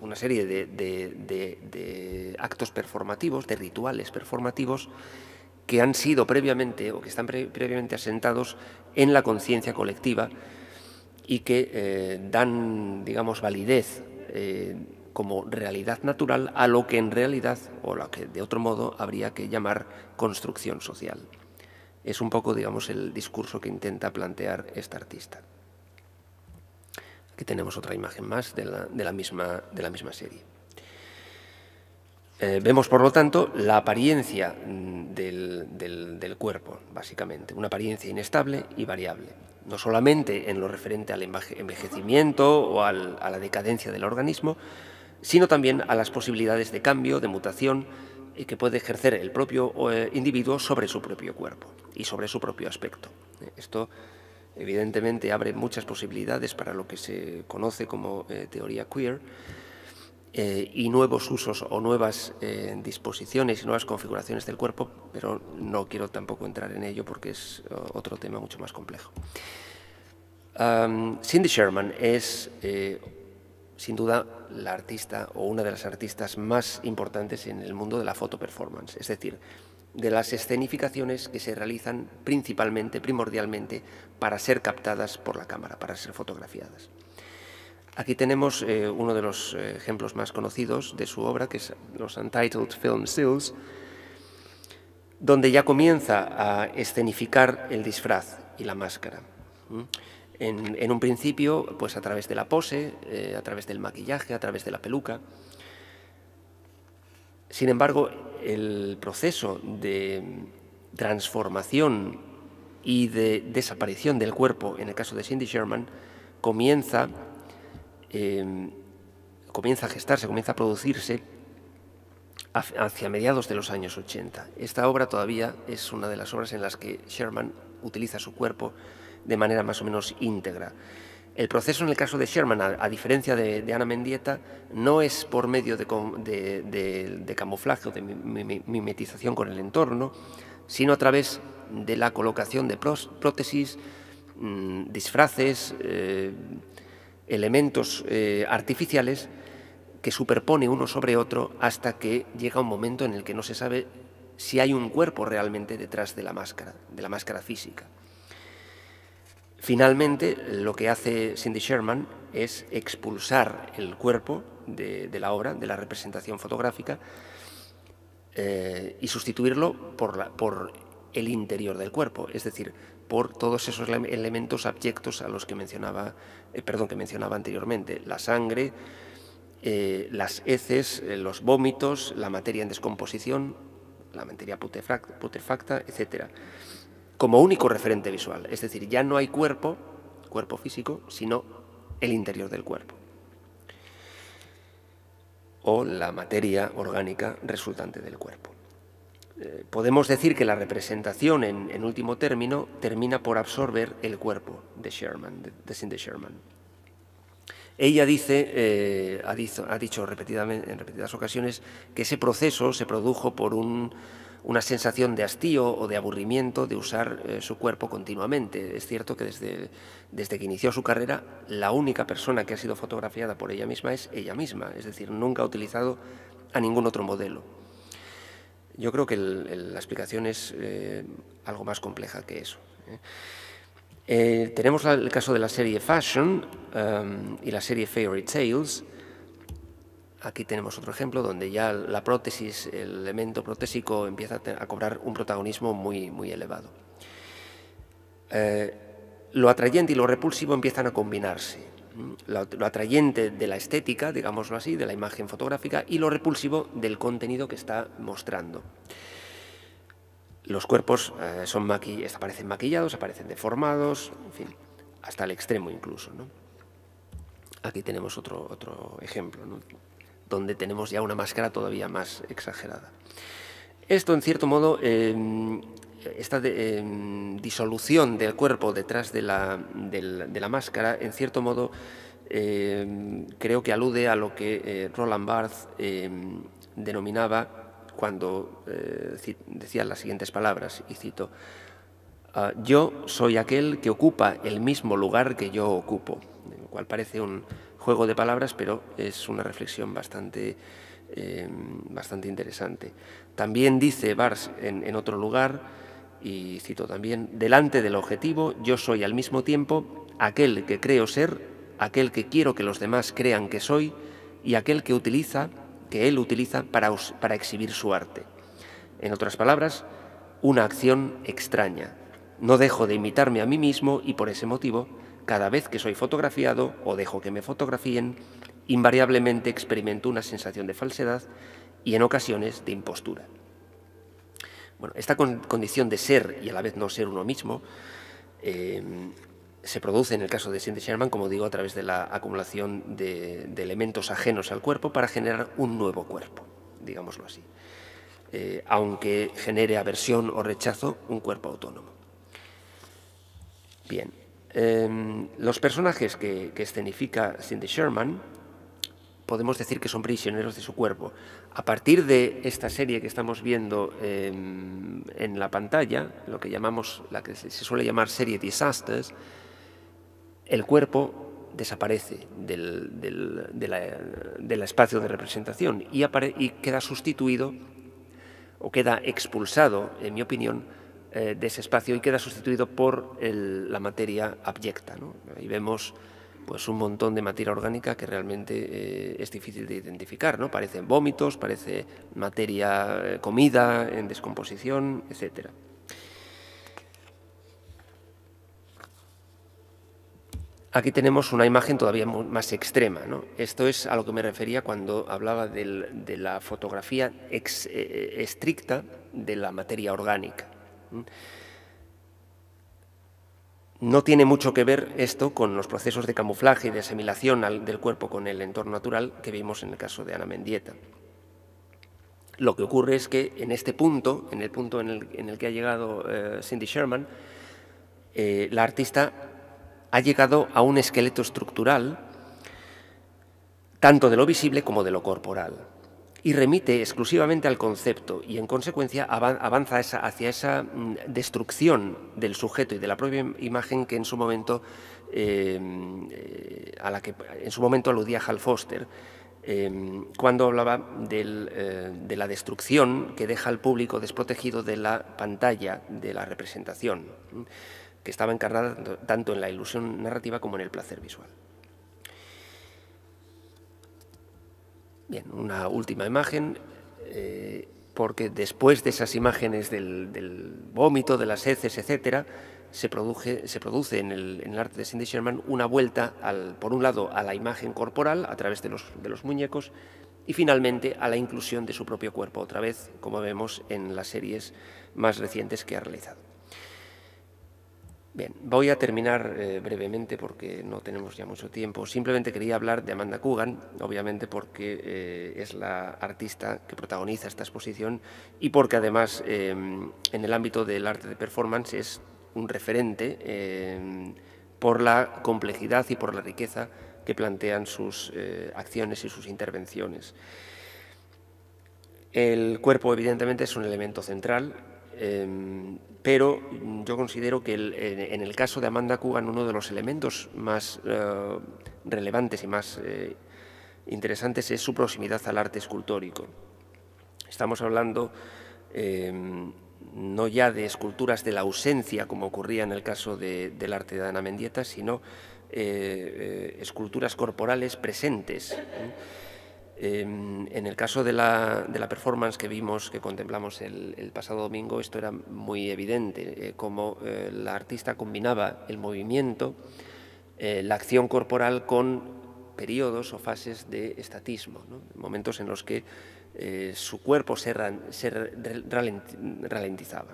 una serie de, actos performativos, de rituales performativos, que han sido previamente o que están previamente asentados en la conciencia colectiva y que eh, dan, digamos, validez eh, como realidad natural a lo que en realidad o lo que de otro modo habría que llamar construcción social. Es un poco, digamos, el discurso que intenta plantear esta artista. Aquí tenemos otra imagen más de la, misma, de la misma, serie. Eh, vemos, por lo tanto, la apariencia mm, del, cuerpo, básicamente, una apariencia inestable y variable, no solamente en lo referente al envejecimiento o a la decadencia del organismo, sino también a las posibilidades de cambio, de mutación, y que puede ejercer el propio eh, individuo sobre su propio cuerpo y sobre su propio aspecto. Esto evidentemente abre muchas posibilidades para lo que se conoce como eh, teoría queer eh, y nuevos usos o nuevas disposiciones y nuevas configuraciones del cuerpo, pero no quiero tampoco entrar en ello porque es otro tema mucho más complejo. Cindy Sherman es sin duda la artista o una de las artistas más importantes en el mundo de la foto performance, es decir, de las escenificaciones que se realizan principalmente, primordialmente, para ser captadas por la cámara, para ser fotografiadas. Aquí tenemos eh, uno de los eh, ejemplos más conocidos de su obra, que es los Untitled Film Seals, donde ya comienza a escenificar el disfraz y la máscara en, un principio pues a través de la pose, eh, a través del maquillaje, a través de la peluca. Sin embargo, el proceso de transformación y de desaparición del cuerpo, en el caso de Cindy Sherman, comienza, em, comienza a gestarse, comienza a producirse hacia mediados de los años 80. Esta obra todavía es una de las obras en las que Sherman utiliza su cuerpo de manera más o menos íntegra. El proceso en el caso de Sherman, a, diferencia de, Ana Mendieta, no es por medio de, camuflaje o de mimetización con el entorno, sino a través de la colocación de prótesis, mm, disfraces, eh, elementos eh, artificiales que superpone uno sobre otro hasta que llega un momento en el que no se sabe si hay un cuerpo realmente detrás de la máscara, de la máscara física. Finalmente, lo que hace Cindy Sherman es expulsar el cuerpo de, la obra, de la representación fotográfica, eh, y sustituirlo por, el interior del cuerpo, es decir, por todos esos elementos abyectos a los que mencionaba, eh, perdón, que mencionaba anteriormente, la sangre, eh, las heces, los vómitos, la materia en descomposición, la materia putrefacta, putrefacta etc como único referente visual. Es decir, ya no hay cuerpo, cuerpo físico, sino el interior del cuerpo. O la materia orgánica resultante del cuerpo. Eh, podemos decir que la representación, en, último término, termina por absorber el cuerpo de Sherman, de, Cindy Sherman. Ella dice, eh, ha dicho, ha dicho repetidamente, en repetidas ocasiones que ese proceso se produjo por un una sensación de hastío o de aburrimiento de usar eh, su cuerpo continuamente. Es cierto que desde, desde que inició su carrera, la única persona que ha sido fotografiada por ella misma es ella misma, es decir, nunca ha utilizado a ningún otro modelo. Yo creo que la explicación es eh, algo más compleja que eso. ¿eh? tenemos el caso de la serie Fashion em, y la serie Fairy Tales, Aquí tenemos otro ejemplo donde ya la prótesis, el elemento protésico empieza a, cobrar un protagonismo muy, muy elevado. Eh, lo atrayente y lo repulsivo empiezan a combinarse. Lo, atrayente de la estética, digámoslo así, de la imagen fotográfica y lo repulsivo del contenido que está mostrando. Los cuerpos eh, aparecen maquillados, aparecen deformados, en fin, hasta el extremo incluso. Aquí tenemos otro, otro ejemplo donde tenemos ya una máscara todavía más exagerada. Esto, en cierto modo, em, esta em, disolución del cuerpo detrás de la, máscara, en cierto modo, em, creo que alude a lo que eh, Roland Barthes denominaba cuando eh, decía las siguientes palabras, y cito, ah, yo soy aquel que ocupa el mismo lugar que yo ocupo, lo cual parece un, juego de palabras, pero es una reflexión bastante, em, bastante interesante. También dice Bars en, en otro lugar, y cito también, delante del objetivo yo soy al mismo tiempo aquel que creo ser, aquel que quiero que los demás crean que soy y aquel que utiliza, que él utiliza para, para exhibir su arte. En otras palabras, una acción extraña. No dejo de imitarme a mí mismo y por ese motivo cada vez que soy fotografiado o dejo que me fotografíen, invariablemente experimento una sensación de falsedad y en ocasiones de impostura. Bueno, esta condición de ser y a la vez no ser uno mismo em, se produce en el caso de Cindy Sherman, como digo, a través de la acumulación de, elementos ajenos al cuerpo para generar un nuevo cuerpo, digámoslo así, eh, aunque genere aversión o rechazo un cuerpo autónomo. Bien, Em, los personajes que, escenifica Cindy Sherman podemos decir que son prisioneros de su cuerpo. A partir de esta serie que estamos viendo em, en la pantalla, lo que llamamos, la que se suele llamar serie Disasters, el cuerpo desaparece del, espacio de representación y queda sustituido o queda expulsado, en mi opinión, eh, de ese espacio y queda sustituido por la materia abyecta. ¿no? Ahí vemos pues, un montón de materia orgánica que realmente eh, es difícil de identificar. ¿no? Parecen vómitos, parece materia eh, comida en descomposición, etc. Aquí tenemos una imagen todavía más extrema. Esto es a lo que me refería cuando hablaba de la fotografía estricta de la materia orgánica. No tiene mucho que ver esto con los procesos de camuflaje y de asimilación del cuerpo con el entorno natural que vimos en el caso de Ana Mendieta. Lo que ocurre es que en este punto, en el punto en el, que ha llegado eh, Cindy Sherman, eh, la artista ha llegado a un esqueleto estructural, tanto de lo visible como de lo corporal y remite exclusivamente al concepto y en consecuencia avanza hacia esa mm, destrucción del sujeto y de la propia imagen que en su momento em, eh, a la que en su momento aludía Hal Foster em, cuando hablaba eh, de la destrucción que deja al público desprotegido de la pantalla de la representación que estaba encarnada tanto en la ilusión narrativa como en el placer visual. Bien, una última imagen, eh, porque después de esas imágenes del, vómito, de las heces, etcétera, se, produce, se produce en, el, arte de Cindy Sherman una vuelta, al, por un lado, a la imagen corporal a través de los, de los, muñecos y finalmente a la inclusión de su propio cuerpo, otra vez, como vemos en las series más recientes que ha realizado. Bien, voy a terminar eh, brevemente porque no tenemos ya mucho tiempo. Simplemente quería hablar de Amanda Coogan, obviamente porque eh, es la artista que protagoniza esta exposición y porque además em, en el ámbito del arte de performance es un referente em, por la complejidad y por la riqueza que plantean sus eh, acciones y sus intervenciones. El cuerpo evidentemente es un elemento central Em, pero yo considero que en el caso de Amanda Kugan uno de los elementos más eh, relevantes y más eh, interesantes es su proximidad al arte escultórico. Estamos hablando em, no ya de esculturas de la ausencia, como ocurría en el caso del arte de Ana Mendieta, sino eh, esculturas corporales presentes. Em, en el caso de la, performance que vimos, que contemplamos el, pasado domingo, esto era muy evidente, eh, como eh, la artista combinaba el movimiento, eh, la acción corporal con periodos o fases de estatismo, momentos en los que su cuerpo se, ralentizaba.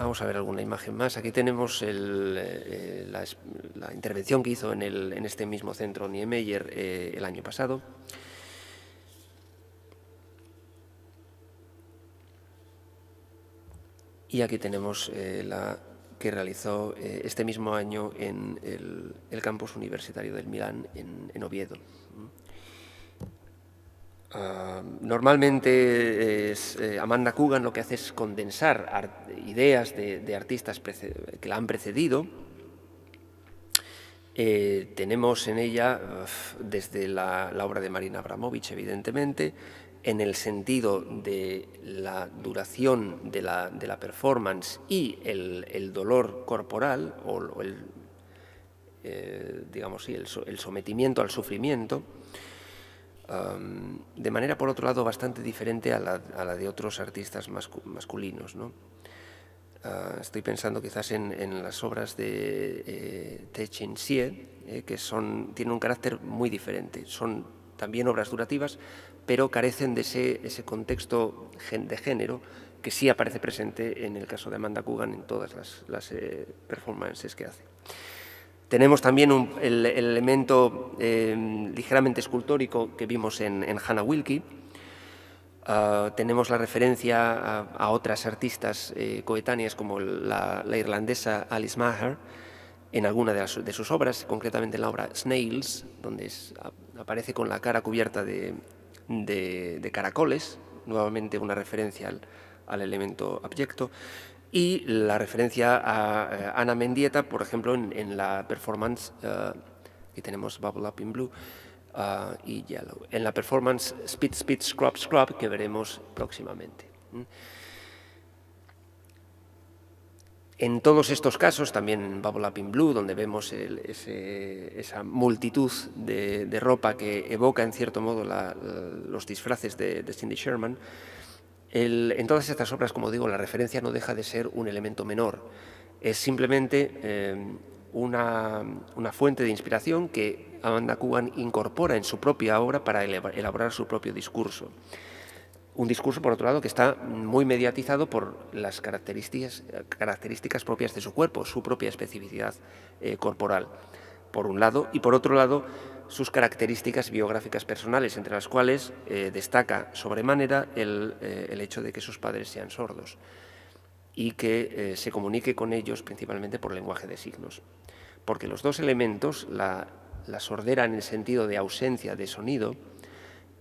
Vamos a ver alguna imagen más. Aquí tenemos eh, la, intervención que hizo en, este mismo centro Niemeyer eh, el año pasado. Y aquí tenemos eh, la que realizó este mismo año en el, campus universitario del Milán, en Oviedo. Ah, normalmente eh, Amanda Coogan lo que hace es condensar ideas de, artistas que la han precedido. Eh, tenemos en ella, desde la, obra de Marina Abramovich, evidentemente, en el sentido de la duración de la, performance y el, dolor corporal, o, eh, el sometimiento al sufrimiento, de manera, por otro lado, bastante diferente a la, de otros artistas masculinos. ¿no? Ah, estoy pensando quizás en, las obras de eh, Te Chin Xie, eh, que son, tienen un carácter muy diferente. Son también obras durativas, pero carecen de ese, ese contexto de género que sí aparece presente en el caso de Amanda Coogan en todas las, eh, performances que hace. Tenemos también el, elemento eh, ligeramente escultórico que vimos en, Hannah Wilkie. Ah, tenemos la referencia a, otras artistas eh, coetáneas como la, irlandesa Alice Maher en alguna de, sus obras, concretamente en la obra Snails, donde aparece con la cara cubierta de, caracoles, nuevamente una referencia al, al elemento abyecto y la referencia a, eh, Ana Mendieta, por ejemplo, en, la performance, eh, que tenemos Bubble Up in Blue eh, y Yellow, en la performance Speed, Speed, Scrub, Scrub, que veremos próximamente. En todos estos casos, también en Bubble Up in Blue, donde vemos esa multitud de, ropa que evoca en cierto modo los disfraces de Cindy Sherman, en todas estas obras, como digo, la referencia no deja de ser un elemento menor. Es simplemente eh, una, fuente de inspiración que Amanda Kugan incorpora en su propia obra para elaborar su propio discurso. Un discurso, por otro lado, que está muy mediatizado por las características, propias de su cuerpo, su propia especificidad eh, corporal, por un lado, y por otro lado, sus características biográficas personales, entre las cuales eh, destaca sobremanera eh, el, hecho de que sus padres sean sordos y que eh, se comunique con ellos principalmente por lenguaje de signos. Porque los dos elementos, la, la sordera en el sentido de ausencia de sonido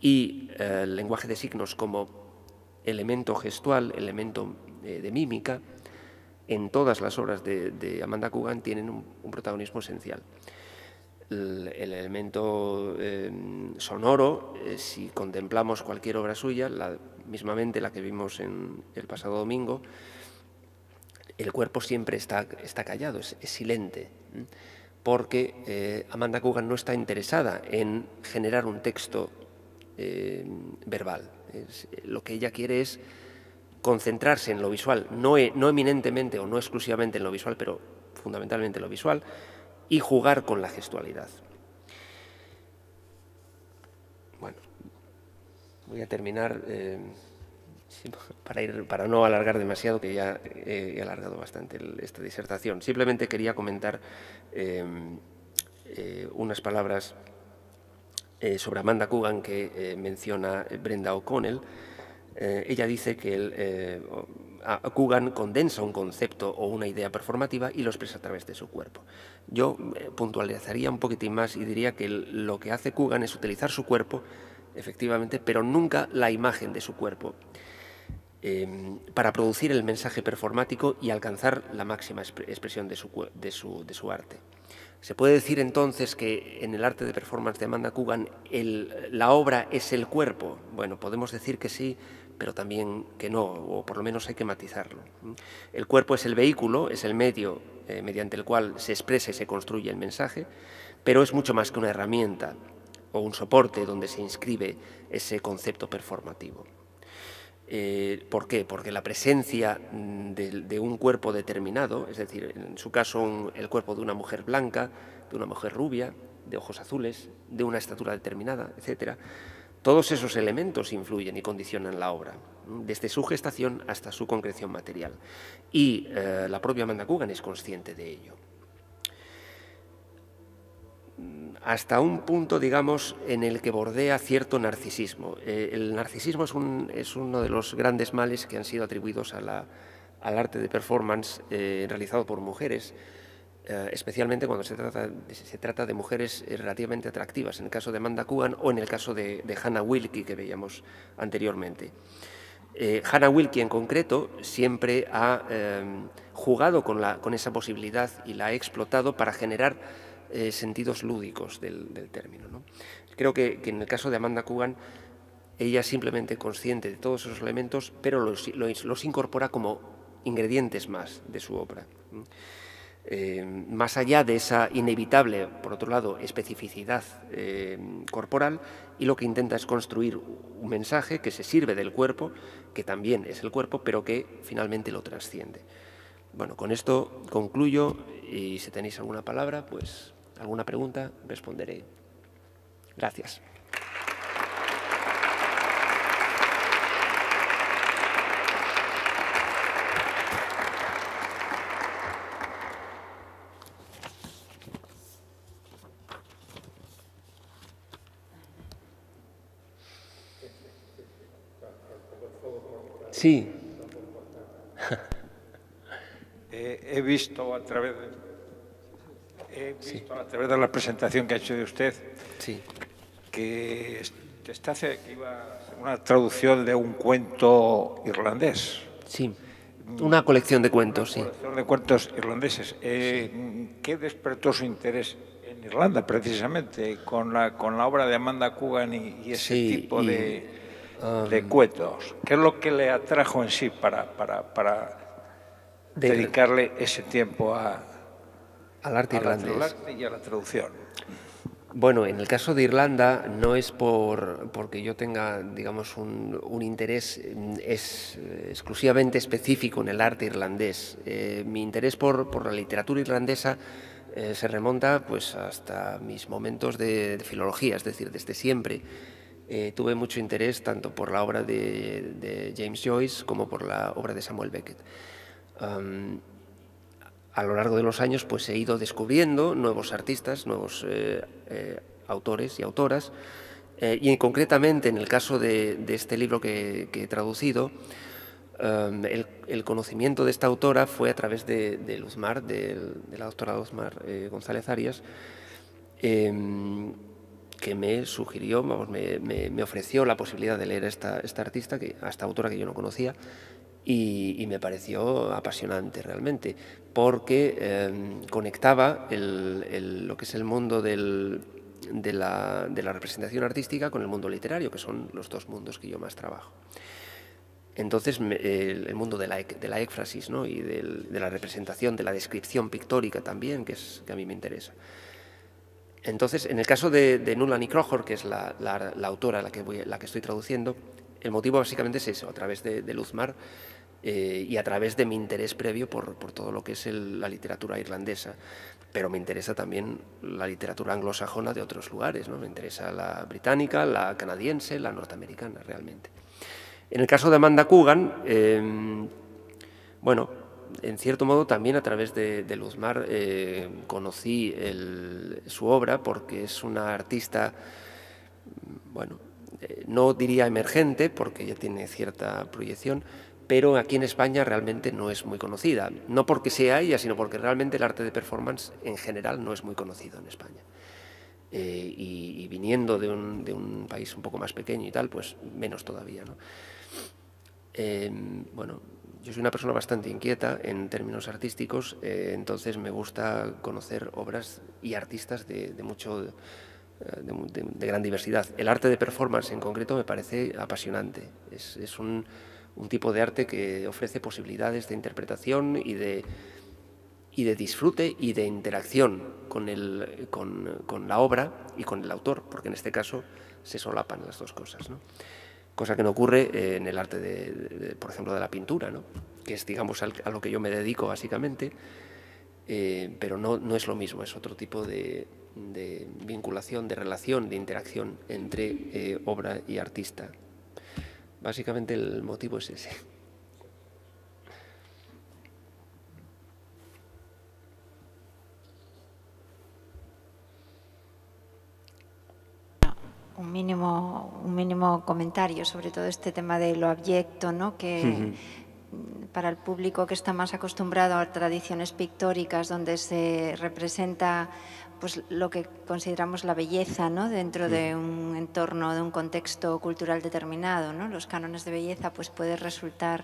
y el lenguaje de signos como elemento gestual, elemento de mímica, en todas las obras de, Amanda Coogan tienen un protagonismo esencial el, elemento em, sonoro, eh, si contemplamos cualquier obra suya, la, mismamente la que vimos en el pasado domingo, el cuerpo siempre está, callado, es, silente, porque eh, Amanda Coogan no está interesada en generar un texto em, verbal. lo que ella quiere es concentrarse en lo visual, no, e, no eminentemente o no exclusivamente en lo visual, pero fundamentalmente en lo visual, y jugar con la gestualidad. Bueno, voy a terminar eh, para, no alargar demasiado, que ya he alargado bastante esta disertación. Simplemente quería comentar eh, eh, unas palabras sobre Amanda Coogan que menciona Brenda O'Connell. ella dice que el Kugan condensa un concepto o una idea performativa y lo expresa a través de su cuerpo. Yo eh, puntualizaría un poquitín más y diría que lo que hace Kugan es utilizar su cuerpo, efectivamente, pero nunca la imagen de su cuerpo, em, para producir el mensaje performático y alcanzar la máxima expresión de su, arte. Se puede decir entonces que en el arte de performance de Amanda Kugan la obra es el cuerpo. Bueno, podemos decir que sí, pero también que no, o por lo menos hay que matizarlo. El cuerpo es el vehículo, es el medio eh, mediante el cual se expresa y se construye el mensaje, pero es mucho más que una herramienta o un soporte donde se inscribe ese concepto performativo. Eh, ¿Por qué? Porque la presencia mm, de, un cuerpo determinado, es decir, en su caso el cuerpo de una mujer blanca, de una mujer rubia, de ojos azules, de una estatura determinada, etcétera, todos esos elementos influyen y condicionan la obra, desde su gestación hasta su concreción material. Y eh, la propia Amanda Coogan es consciente de ello. Hasta un punto, digamos, en el que bordea cierto narcisismo. Eh, el narcisismo es, uno de los grandes males que han sido atribuidos al arte de performance eh, realizado por mujeres eh, especialmente cuando se trata, se trata de mujeres eh, relativamente atractivas, en el caso de Amanda Coogan o en el caso de, Hannah Wilkie que veíamos anteriormente. Eh, Hannah Wilkie en concreto siempre ha jugado con, la, con, esa posibilidad y la ha explotado para generar sentidos lúdicos del, término. ¿no? Creo que, en el caso de Amanda Kugan, ella es simplemente consciente de todos esos elementos, pero los incorpora como ingredientes más de su obra. Eh, más allá de esa inevitable, por otro lado, especificidad eh, corporal, y lo que intenta es construir un mensaje que se sirve del cuerpo, que también es el cuerpo, pero que finalmente lo trasciende. Bueno, con esto concluyo y si tenéis alguna palabra, pues alguna pregunta, responderé. Gracias. Sí. Eh, he visto a través de, a través de la presentación que ha hecho de usted sí. que está que una traducción de un cuento irlandés. Sí. Una colección de cuentos, de cuentos irlandeses. Eh, ¿Qué despertó su interés en Irlanda, precisamente, con la, con la obra de Amanda Coogan y, ese tipo de de um, cuentos. ¿Qué es lo que le atrajo en sí para, para, dedicarle ese tiempo a, al arte irlandés? y a la traducción. Bueno, en el caso de Irlanda no es por porque yo tenga, digamos, un, interés mm, es, eh, exclusivamente específico en el arte irlandés. Eh, mi interés por, por la literatura irlandesa eh, se remonta pues hasta mis momentos de, filología, es decir, desde siempre. Eh, tuve mucho interés tanto por la obra de, James Joyce como por la obra de Samuel Beckett. a lo largo de los años pues, he ido descubriendo nuevos artistas, nuevos eh, eh, autores y autoras, y concretamente en el caso de, este libro que, he traducido, el, conocimiento de esta autora fue a través de, de Luzmar, de, la doctora Luzmar González Arias, em, que me sugirió, vamos, me, ofreció la posibilidad de leer esta, esta artista, que, a esta autora que yo no conocía, y, me pareció apasionante realmente, porque em, conectaba lo que es el mundo de, la, representación artística con el mundo literario, que son los dos mundos que yo más trabajo. Entonces, el mundo de la, de éfrasis ¿no? y de, de la representación, de la descripción pictórica también, que es que a mí me interesa. Entonces, en el caso de, de Nuland y que es la, autora la que, voy, la que estoy traduciendo, el motivo básicamente es eso, a través de, Luzmar eh, y a través de mi interés previo por, todo lo que es la literatura irlandesa. Pero me interesa también la literatura anglosajona de otros lugares, ¿no? me interesa la británica, la canadiense, la norteamericana realmente. En el caso de Amanda Coogan, eh, bueno, en cierto modo también a través de, Luzmar eh, conocí su obra porque es una artista, bueno, eh, no diría emergente porque ya tiene cierta proyección, pero aquí en España realmente no es muy conocida. No porque sea ella, sino porque realmente el arte de performance en general no es muy conocido en España. Eh, y, viniendo de un, país un poco más pequeño y tal, pues menos todavía. ¿no? bueno, soy una persona bastante inquieta en términos artísticos, eh, entonces me gusta conocer obras y artistas de, mucho... Eh, gran diversidad. El arte de performance en concreto me parece apasionante. Es, un, tipo de arte que ofrece posibilidades de interpretación y de, y de disfrute y de interacción con, el, con, la obra y con el autor, porque en este caso se solapan las dos cosas. ¿no? cosa que no ocurre eh, en el arte, de, por ejemplo, de la pintura, ¿no? que es, digamos, a lo que yo me dedico básicamente, eh, pero no, no es lo mismo, es otro tipo de, vinculación, de relación, de interacción entre eh, obra y artista. Básicamente el motivo es ese. un mínimo, un mínimo comentario sobre todo este tema de lo abyecto, ¿no? que para el público que está más acostumbrado a tradiciones pictóricas donde se representa pues, lo que consideramos la belleza ¿no? dentro de un entorno, de un contexto cultural determinado, ¿no? los cánones de belleza pues, puede resultar...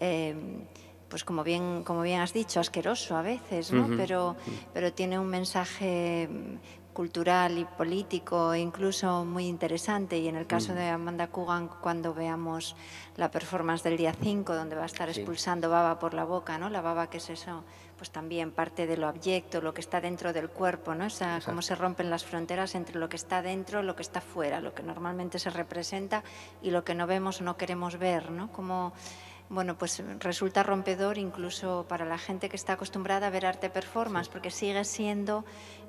Em, pues como bien, como bien has dicho, asqueroso a veces, pero, pero tiene un mensaje cultural y político e incluso muy interesante. Y en el mm. caso de Amanda Coogan, cuando veamos la performance del día 5, donde va a estar expulsando baba por la boca, ¿no? La baba que es eso, pues también parte de lo abyecto, lo que está dentro del cuerpo, ¿no? O cómo se rompen las fronteras entre lo que está dentro, lo que está fuera, lo que normalmente se representa y lo que no vemos o no queremos ver, ¿no? Como bueno, pues resulta rompedor incluso para la gente que está acostumbrada a ver arte performance, porque sigue siendo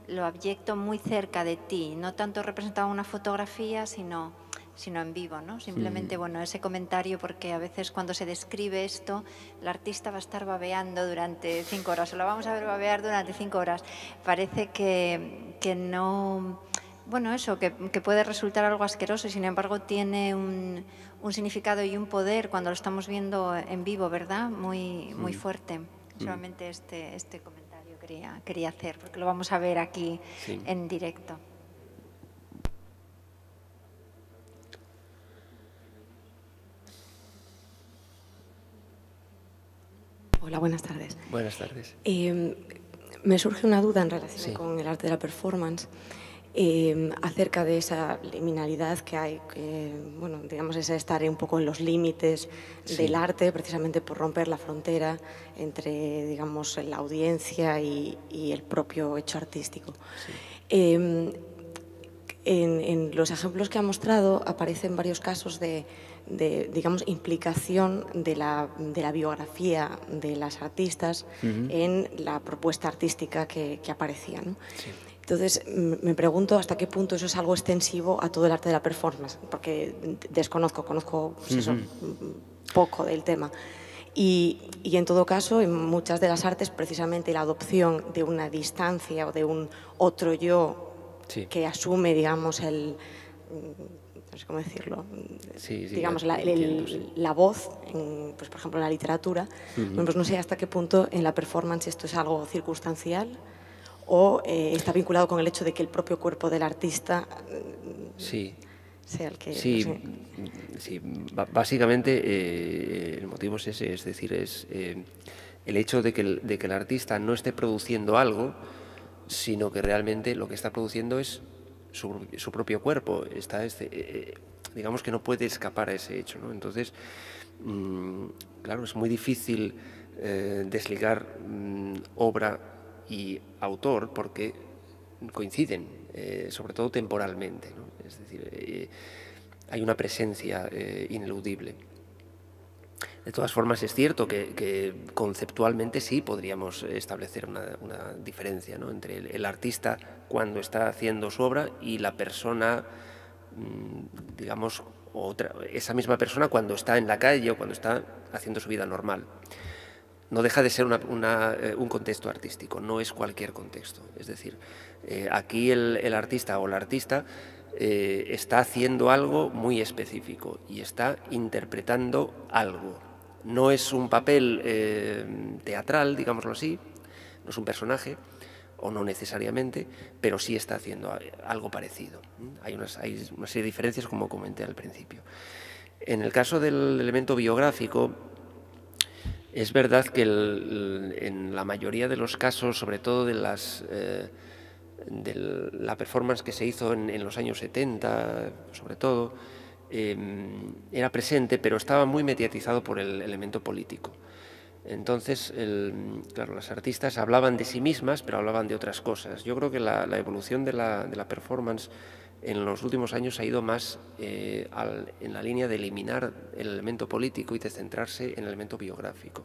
lo abyecto muy cerca de ti, no tanto representado en una fotografía, sino, sino en vivo, ¿no? Simplemente, bueno, ese comentario, porque a veces cuando se describe esto, el artista va a estar babeando durante cinco horas, o la vamos a ver babear durante cinco horas. Parece que, no... Bueno, eso, que, puede resultar algo asqueroso y sin embargo tiene un, significado y un poder cuando lo estamos viendo en vivo, ¿verdad? Muy, muy fuerte. Mm. Solamente este, este comentario quería, quería hacer, porque lo vamos a ver aquí en directo. Hola, buenas tardes. Buenas tardes. Eh, me surge una duda en relación con el arte de la performance. Em, acerca de esa liminalidad que hay, que, bueno, digamos, esa estar un poco en los límites del arte, precisamente por romper la frontera entre, digamos, la audiencia y, el propio hecho artístico. Em, en, los ejemplos que ha mostrado aparecen varios casos de, digamos, implicación de la, biografía de las artistas en la propuesta artística que, aparecía. ¿no? Entonces, me pregunto hasta qué punto eso es algo extensivo a todo el arte de la performance, porque desconozco, conozco pues poco del tema. Y, en todo caso, en muchas de las artes, precisamente la adopción de una distancia o de un otro yo que asume, digamos, el. Mm, cómo decirlo. digamos, la, voz, pues, por ejemplo, en la literatura. pues no sé hasta qué punto en la performance esto es algo circunstancial o eh, está vinculado con el hecho de que el propio cuerpo del artista mm, sí. sea el que... Sí, mm, sí. básicamente eh, el motivo es ese, es decir, es eh, el hecho de que el, artista no esté produciendo algo, sino que realmente lo que está produciendo es su, propio cuerpo, está este, digamos que no puede escapar a ese hecho, ¿no? Entonces, mm, claro, es muy difícil desligar obra y autor porque coinciden, eh, sobre todo temporalmente. Es decir, eh, hay una presencia eh, ineludible. De todas formas, es cierto que, conceptualmente sí podríamos establecer una, diferencia entre el, artista cuando está haciendo su obra y la persona, mm, digamos, otra, esa misma persona cuando está en la calle o cuando está haciendo su vida normal no deja de ser eh, un contexto artístico, no es cualquier contexto. Es decir, eh, aquí el, artista o la artista eh, está haciendo algo muy específico y está interpretando algo. No es un papel teatral, digámoslo así, no es un personaje, o no necesariamente, pero sí está haciendo algo parecido. Hay, hay una serie de diferencias, como comenté al principio. En el caso del elemento biográfico, es verdad que en la mayoría de los casos, sobre todo de las eh, la performance que se hizo en, los años 70, sobre todo, em, era presente, pero estaba muy mediatizado por el elemento político. Entonces, claro, las artistas hablaban de sí mismas, pero hablaban de otras cosas. Yo creo que la, evolución de la performance en los últimos años ha ido más eh, en la línea de eliminar el elemento político y de centrarse en el elemento biográfico.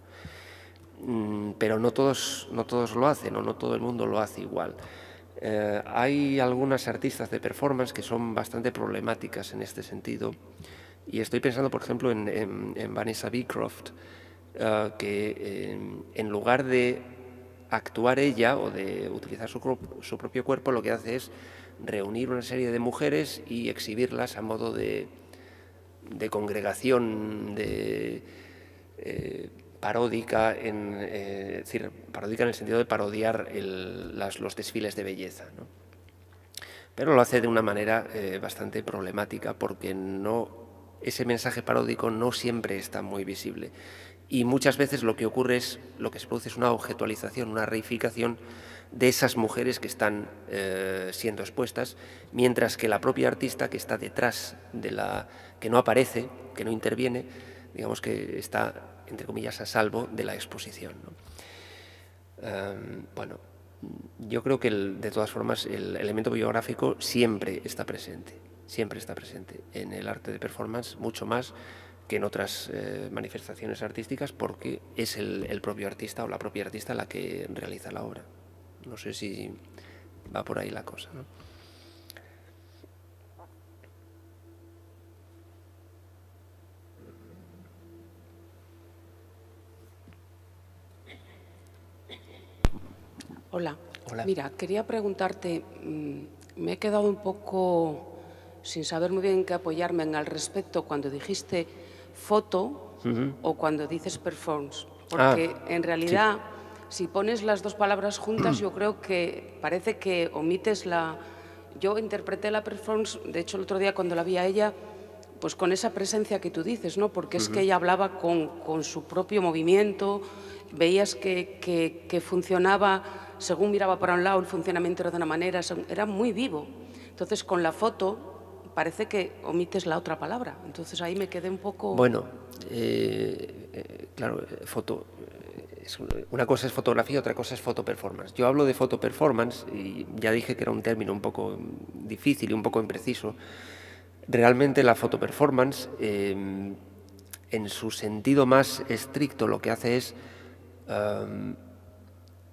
Mm, pero no todos, no todos lo hacen o no todo el mundo lo hace igual. Eh, hay algunas artistas de performance que son bastante problemáticas en este sentido. Y estoy pensando, por ejemplo, en, Vanessa Beecroft, eh, que en lugar de actuar ella o de utilizar su, su propio cuerpo, lo que hace es reunir una serie de mujeres y exhibirlas a modo de, congregación de, eh, paródica, en, eh, decir, paródica en el sentido de parodiar los desfiles de belleza. Pero lo hace de una manera eh, bastante problemática porque no, ese mensaje paródico no siempre está muy visible. Y muchas veces lo que ocurre es, lo que se produce es una objetualización, una reificación de esas mujeres que están eh, siendo expuestas, mientras que la propia artista que está detrás de la que no aparece, que no interviene, digamos que está entre comillas a salvo de la exposición. Eh, bueno, yo creo que de todas formas el elemento biográfico siempre está presente, siempre está presente en el arte de performance mucho más que en otras eh, manifestaciones artísticas porque es el propio artista o la propia artista la que realiza la obra. No sé si va por ahí la cosa, Hola. Hola. Mira, quería preguntarte, mm, me he quedado un poco sin saber muy bien qué apoyarme en al respecto cuando dijiste foto o cuando dices performance, ah. porque en realidad si pones las dos palabras juntas, yo creo que parece que omites la... Yo interpreté la performance, de hecho el otro día cuando la vi a ella, pues con esa presencia que tú dices, ¿no? Porque es que ella hablaba con, su propio movimiento, veías que, funcionaba, según miraba para un lado, el funcionamiento era de una manera, era muy vivo. Entonces con la foto parece que omites la otra palabra. Entonces ahí me quedé un poco... Bueno, eh, eh, claro, eh, foto una cosa es fotografía, otra cosa es fotoperformance. Yo hablo de fotoperformance y ya dije que era un término un poco difícil y un poco impreciso. Realmente la fotoperformance, performance eh, en su sentido más estricto, lo que hace es eh,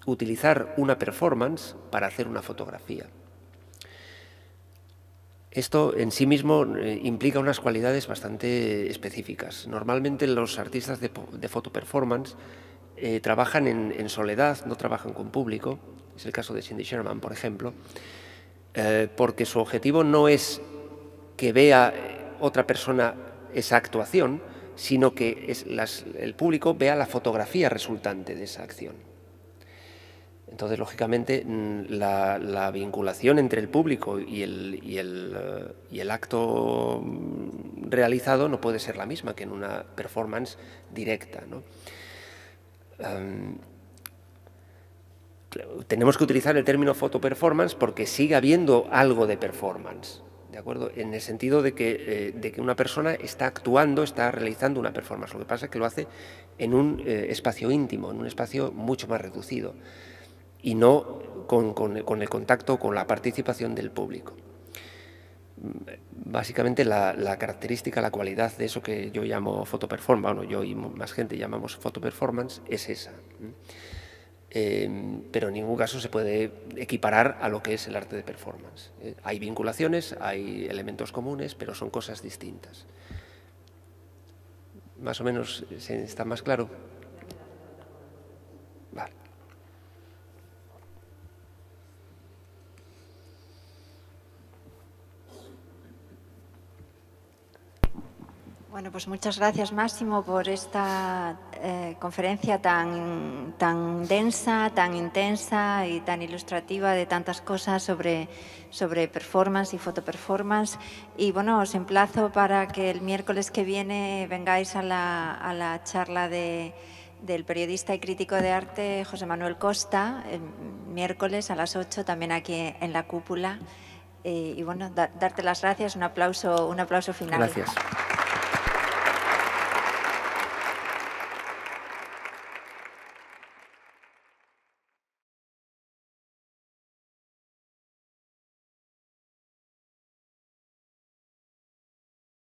utilizar una performance para hacer una fotografía. Esto en sí mismo eh, implica unas cualidades bastante específicas. Normalmente los artistas de, de fotoperformance performance eh, trabajan en, soledad, no trabajan con público, es el caso de Cindy Sherman, por ejemplo, eh, porque su objetivo no es que vea eh, otra persona esa actuación, sino que el público vea la fotografía resultante de esa acción. Entonces, lógicamente, mm, la, vinculación entre el público y el, y el acto mm, realizado no puede ser la misma que en una performance directa. ¿no? tenemos que utilizar el término fotoperformance porque sigue habiendo algo de performance, ¿de acuerdo? En el sentido de que, eh, una persona está actuando, está realizando una performance. Lo que pasa es que lo hace en un eh, espacio íntimo, en un espacio mucho más reducido y no con el contacto, con la participación del público básicamente la, característica, la cualidad de eso que yo llamo fotoperformance, bueno, yo y más gente llamamos fotoperformance, es esa. Em, pero en ningún caso se puede equiparar a lo que es el arte de performance. ¿eh? hay vinculaciones, hay elementos comunes, pero son cosas distintas. Más o menos está más claro. Bueno, pues muchas gracias Máximo por esta eh, conferencia tan, tan densa, tan intensa y tan ilustrativa de tantas cosas sobre, sobre performance y fotoperformance. Y bueno, os emplazo para que el miércoles que viene vengáis a la, a la charla de, del periodista y crítico de arte José Manuel Costa, el miércoles a las 8 también aquí en la cúpula. Eh, y bueno, darte las gracias, un aplauso, un aplauso final. Gracias.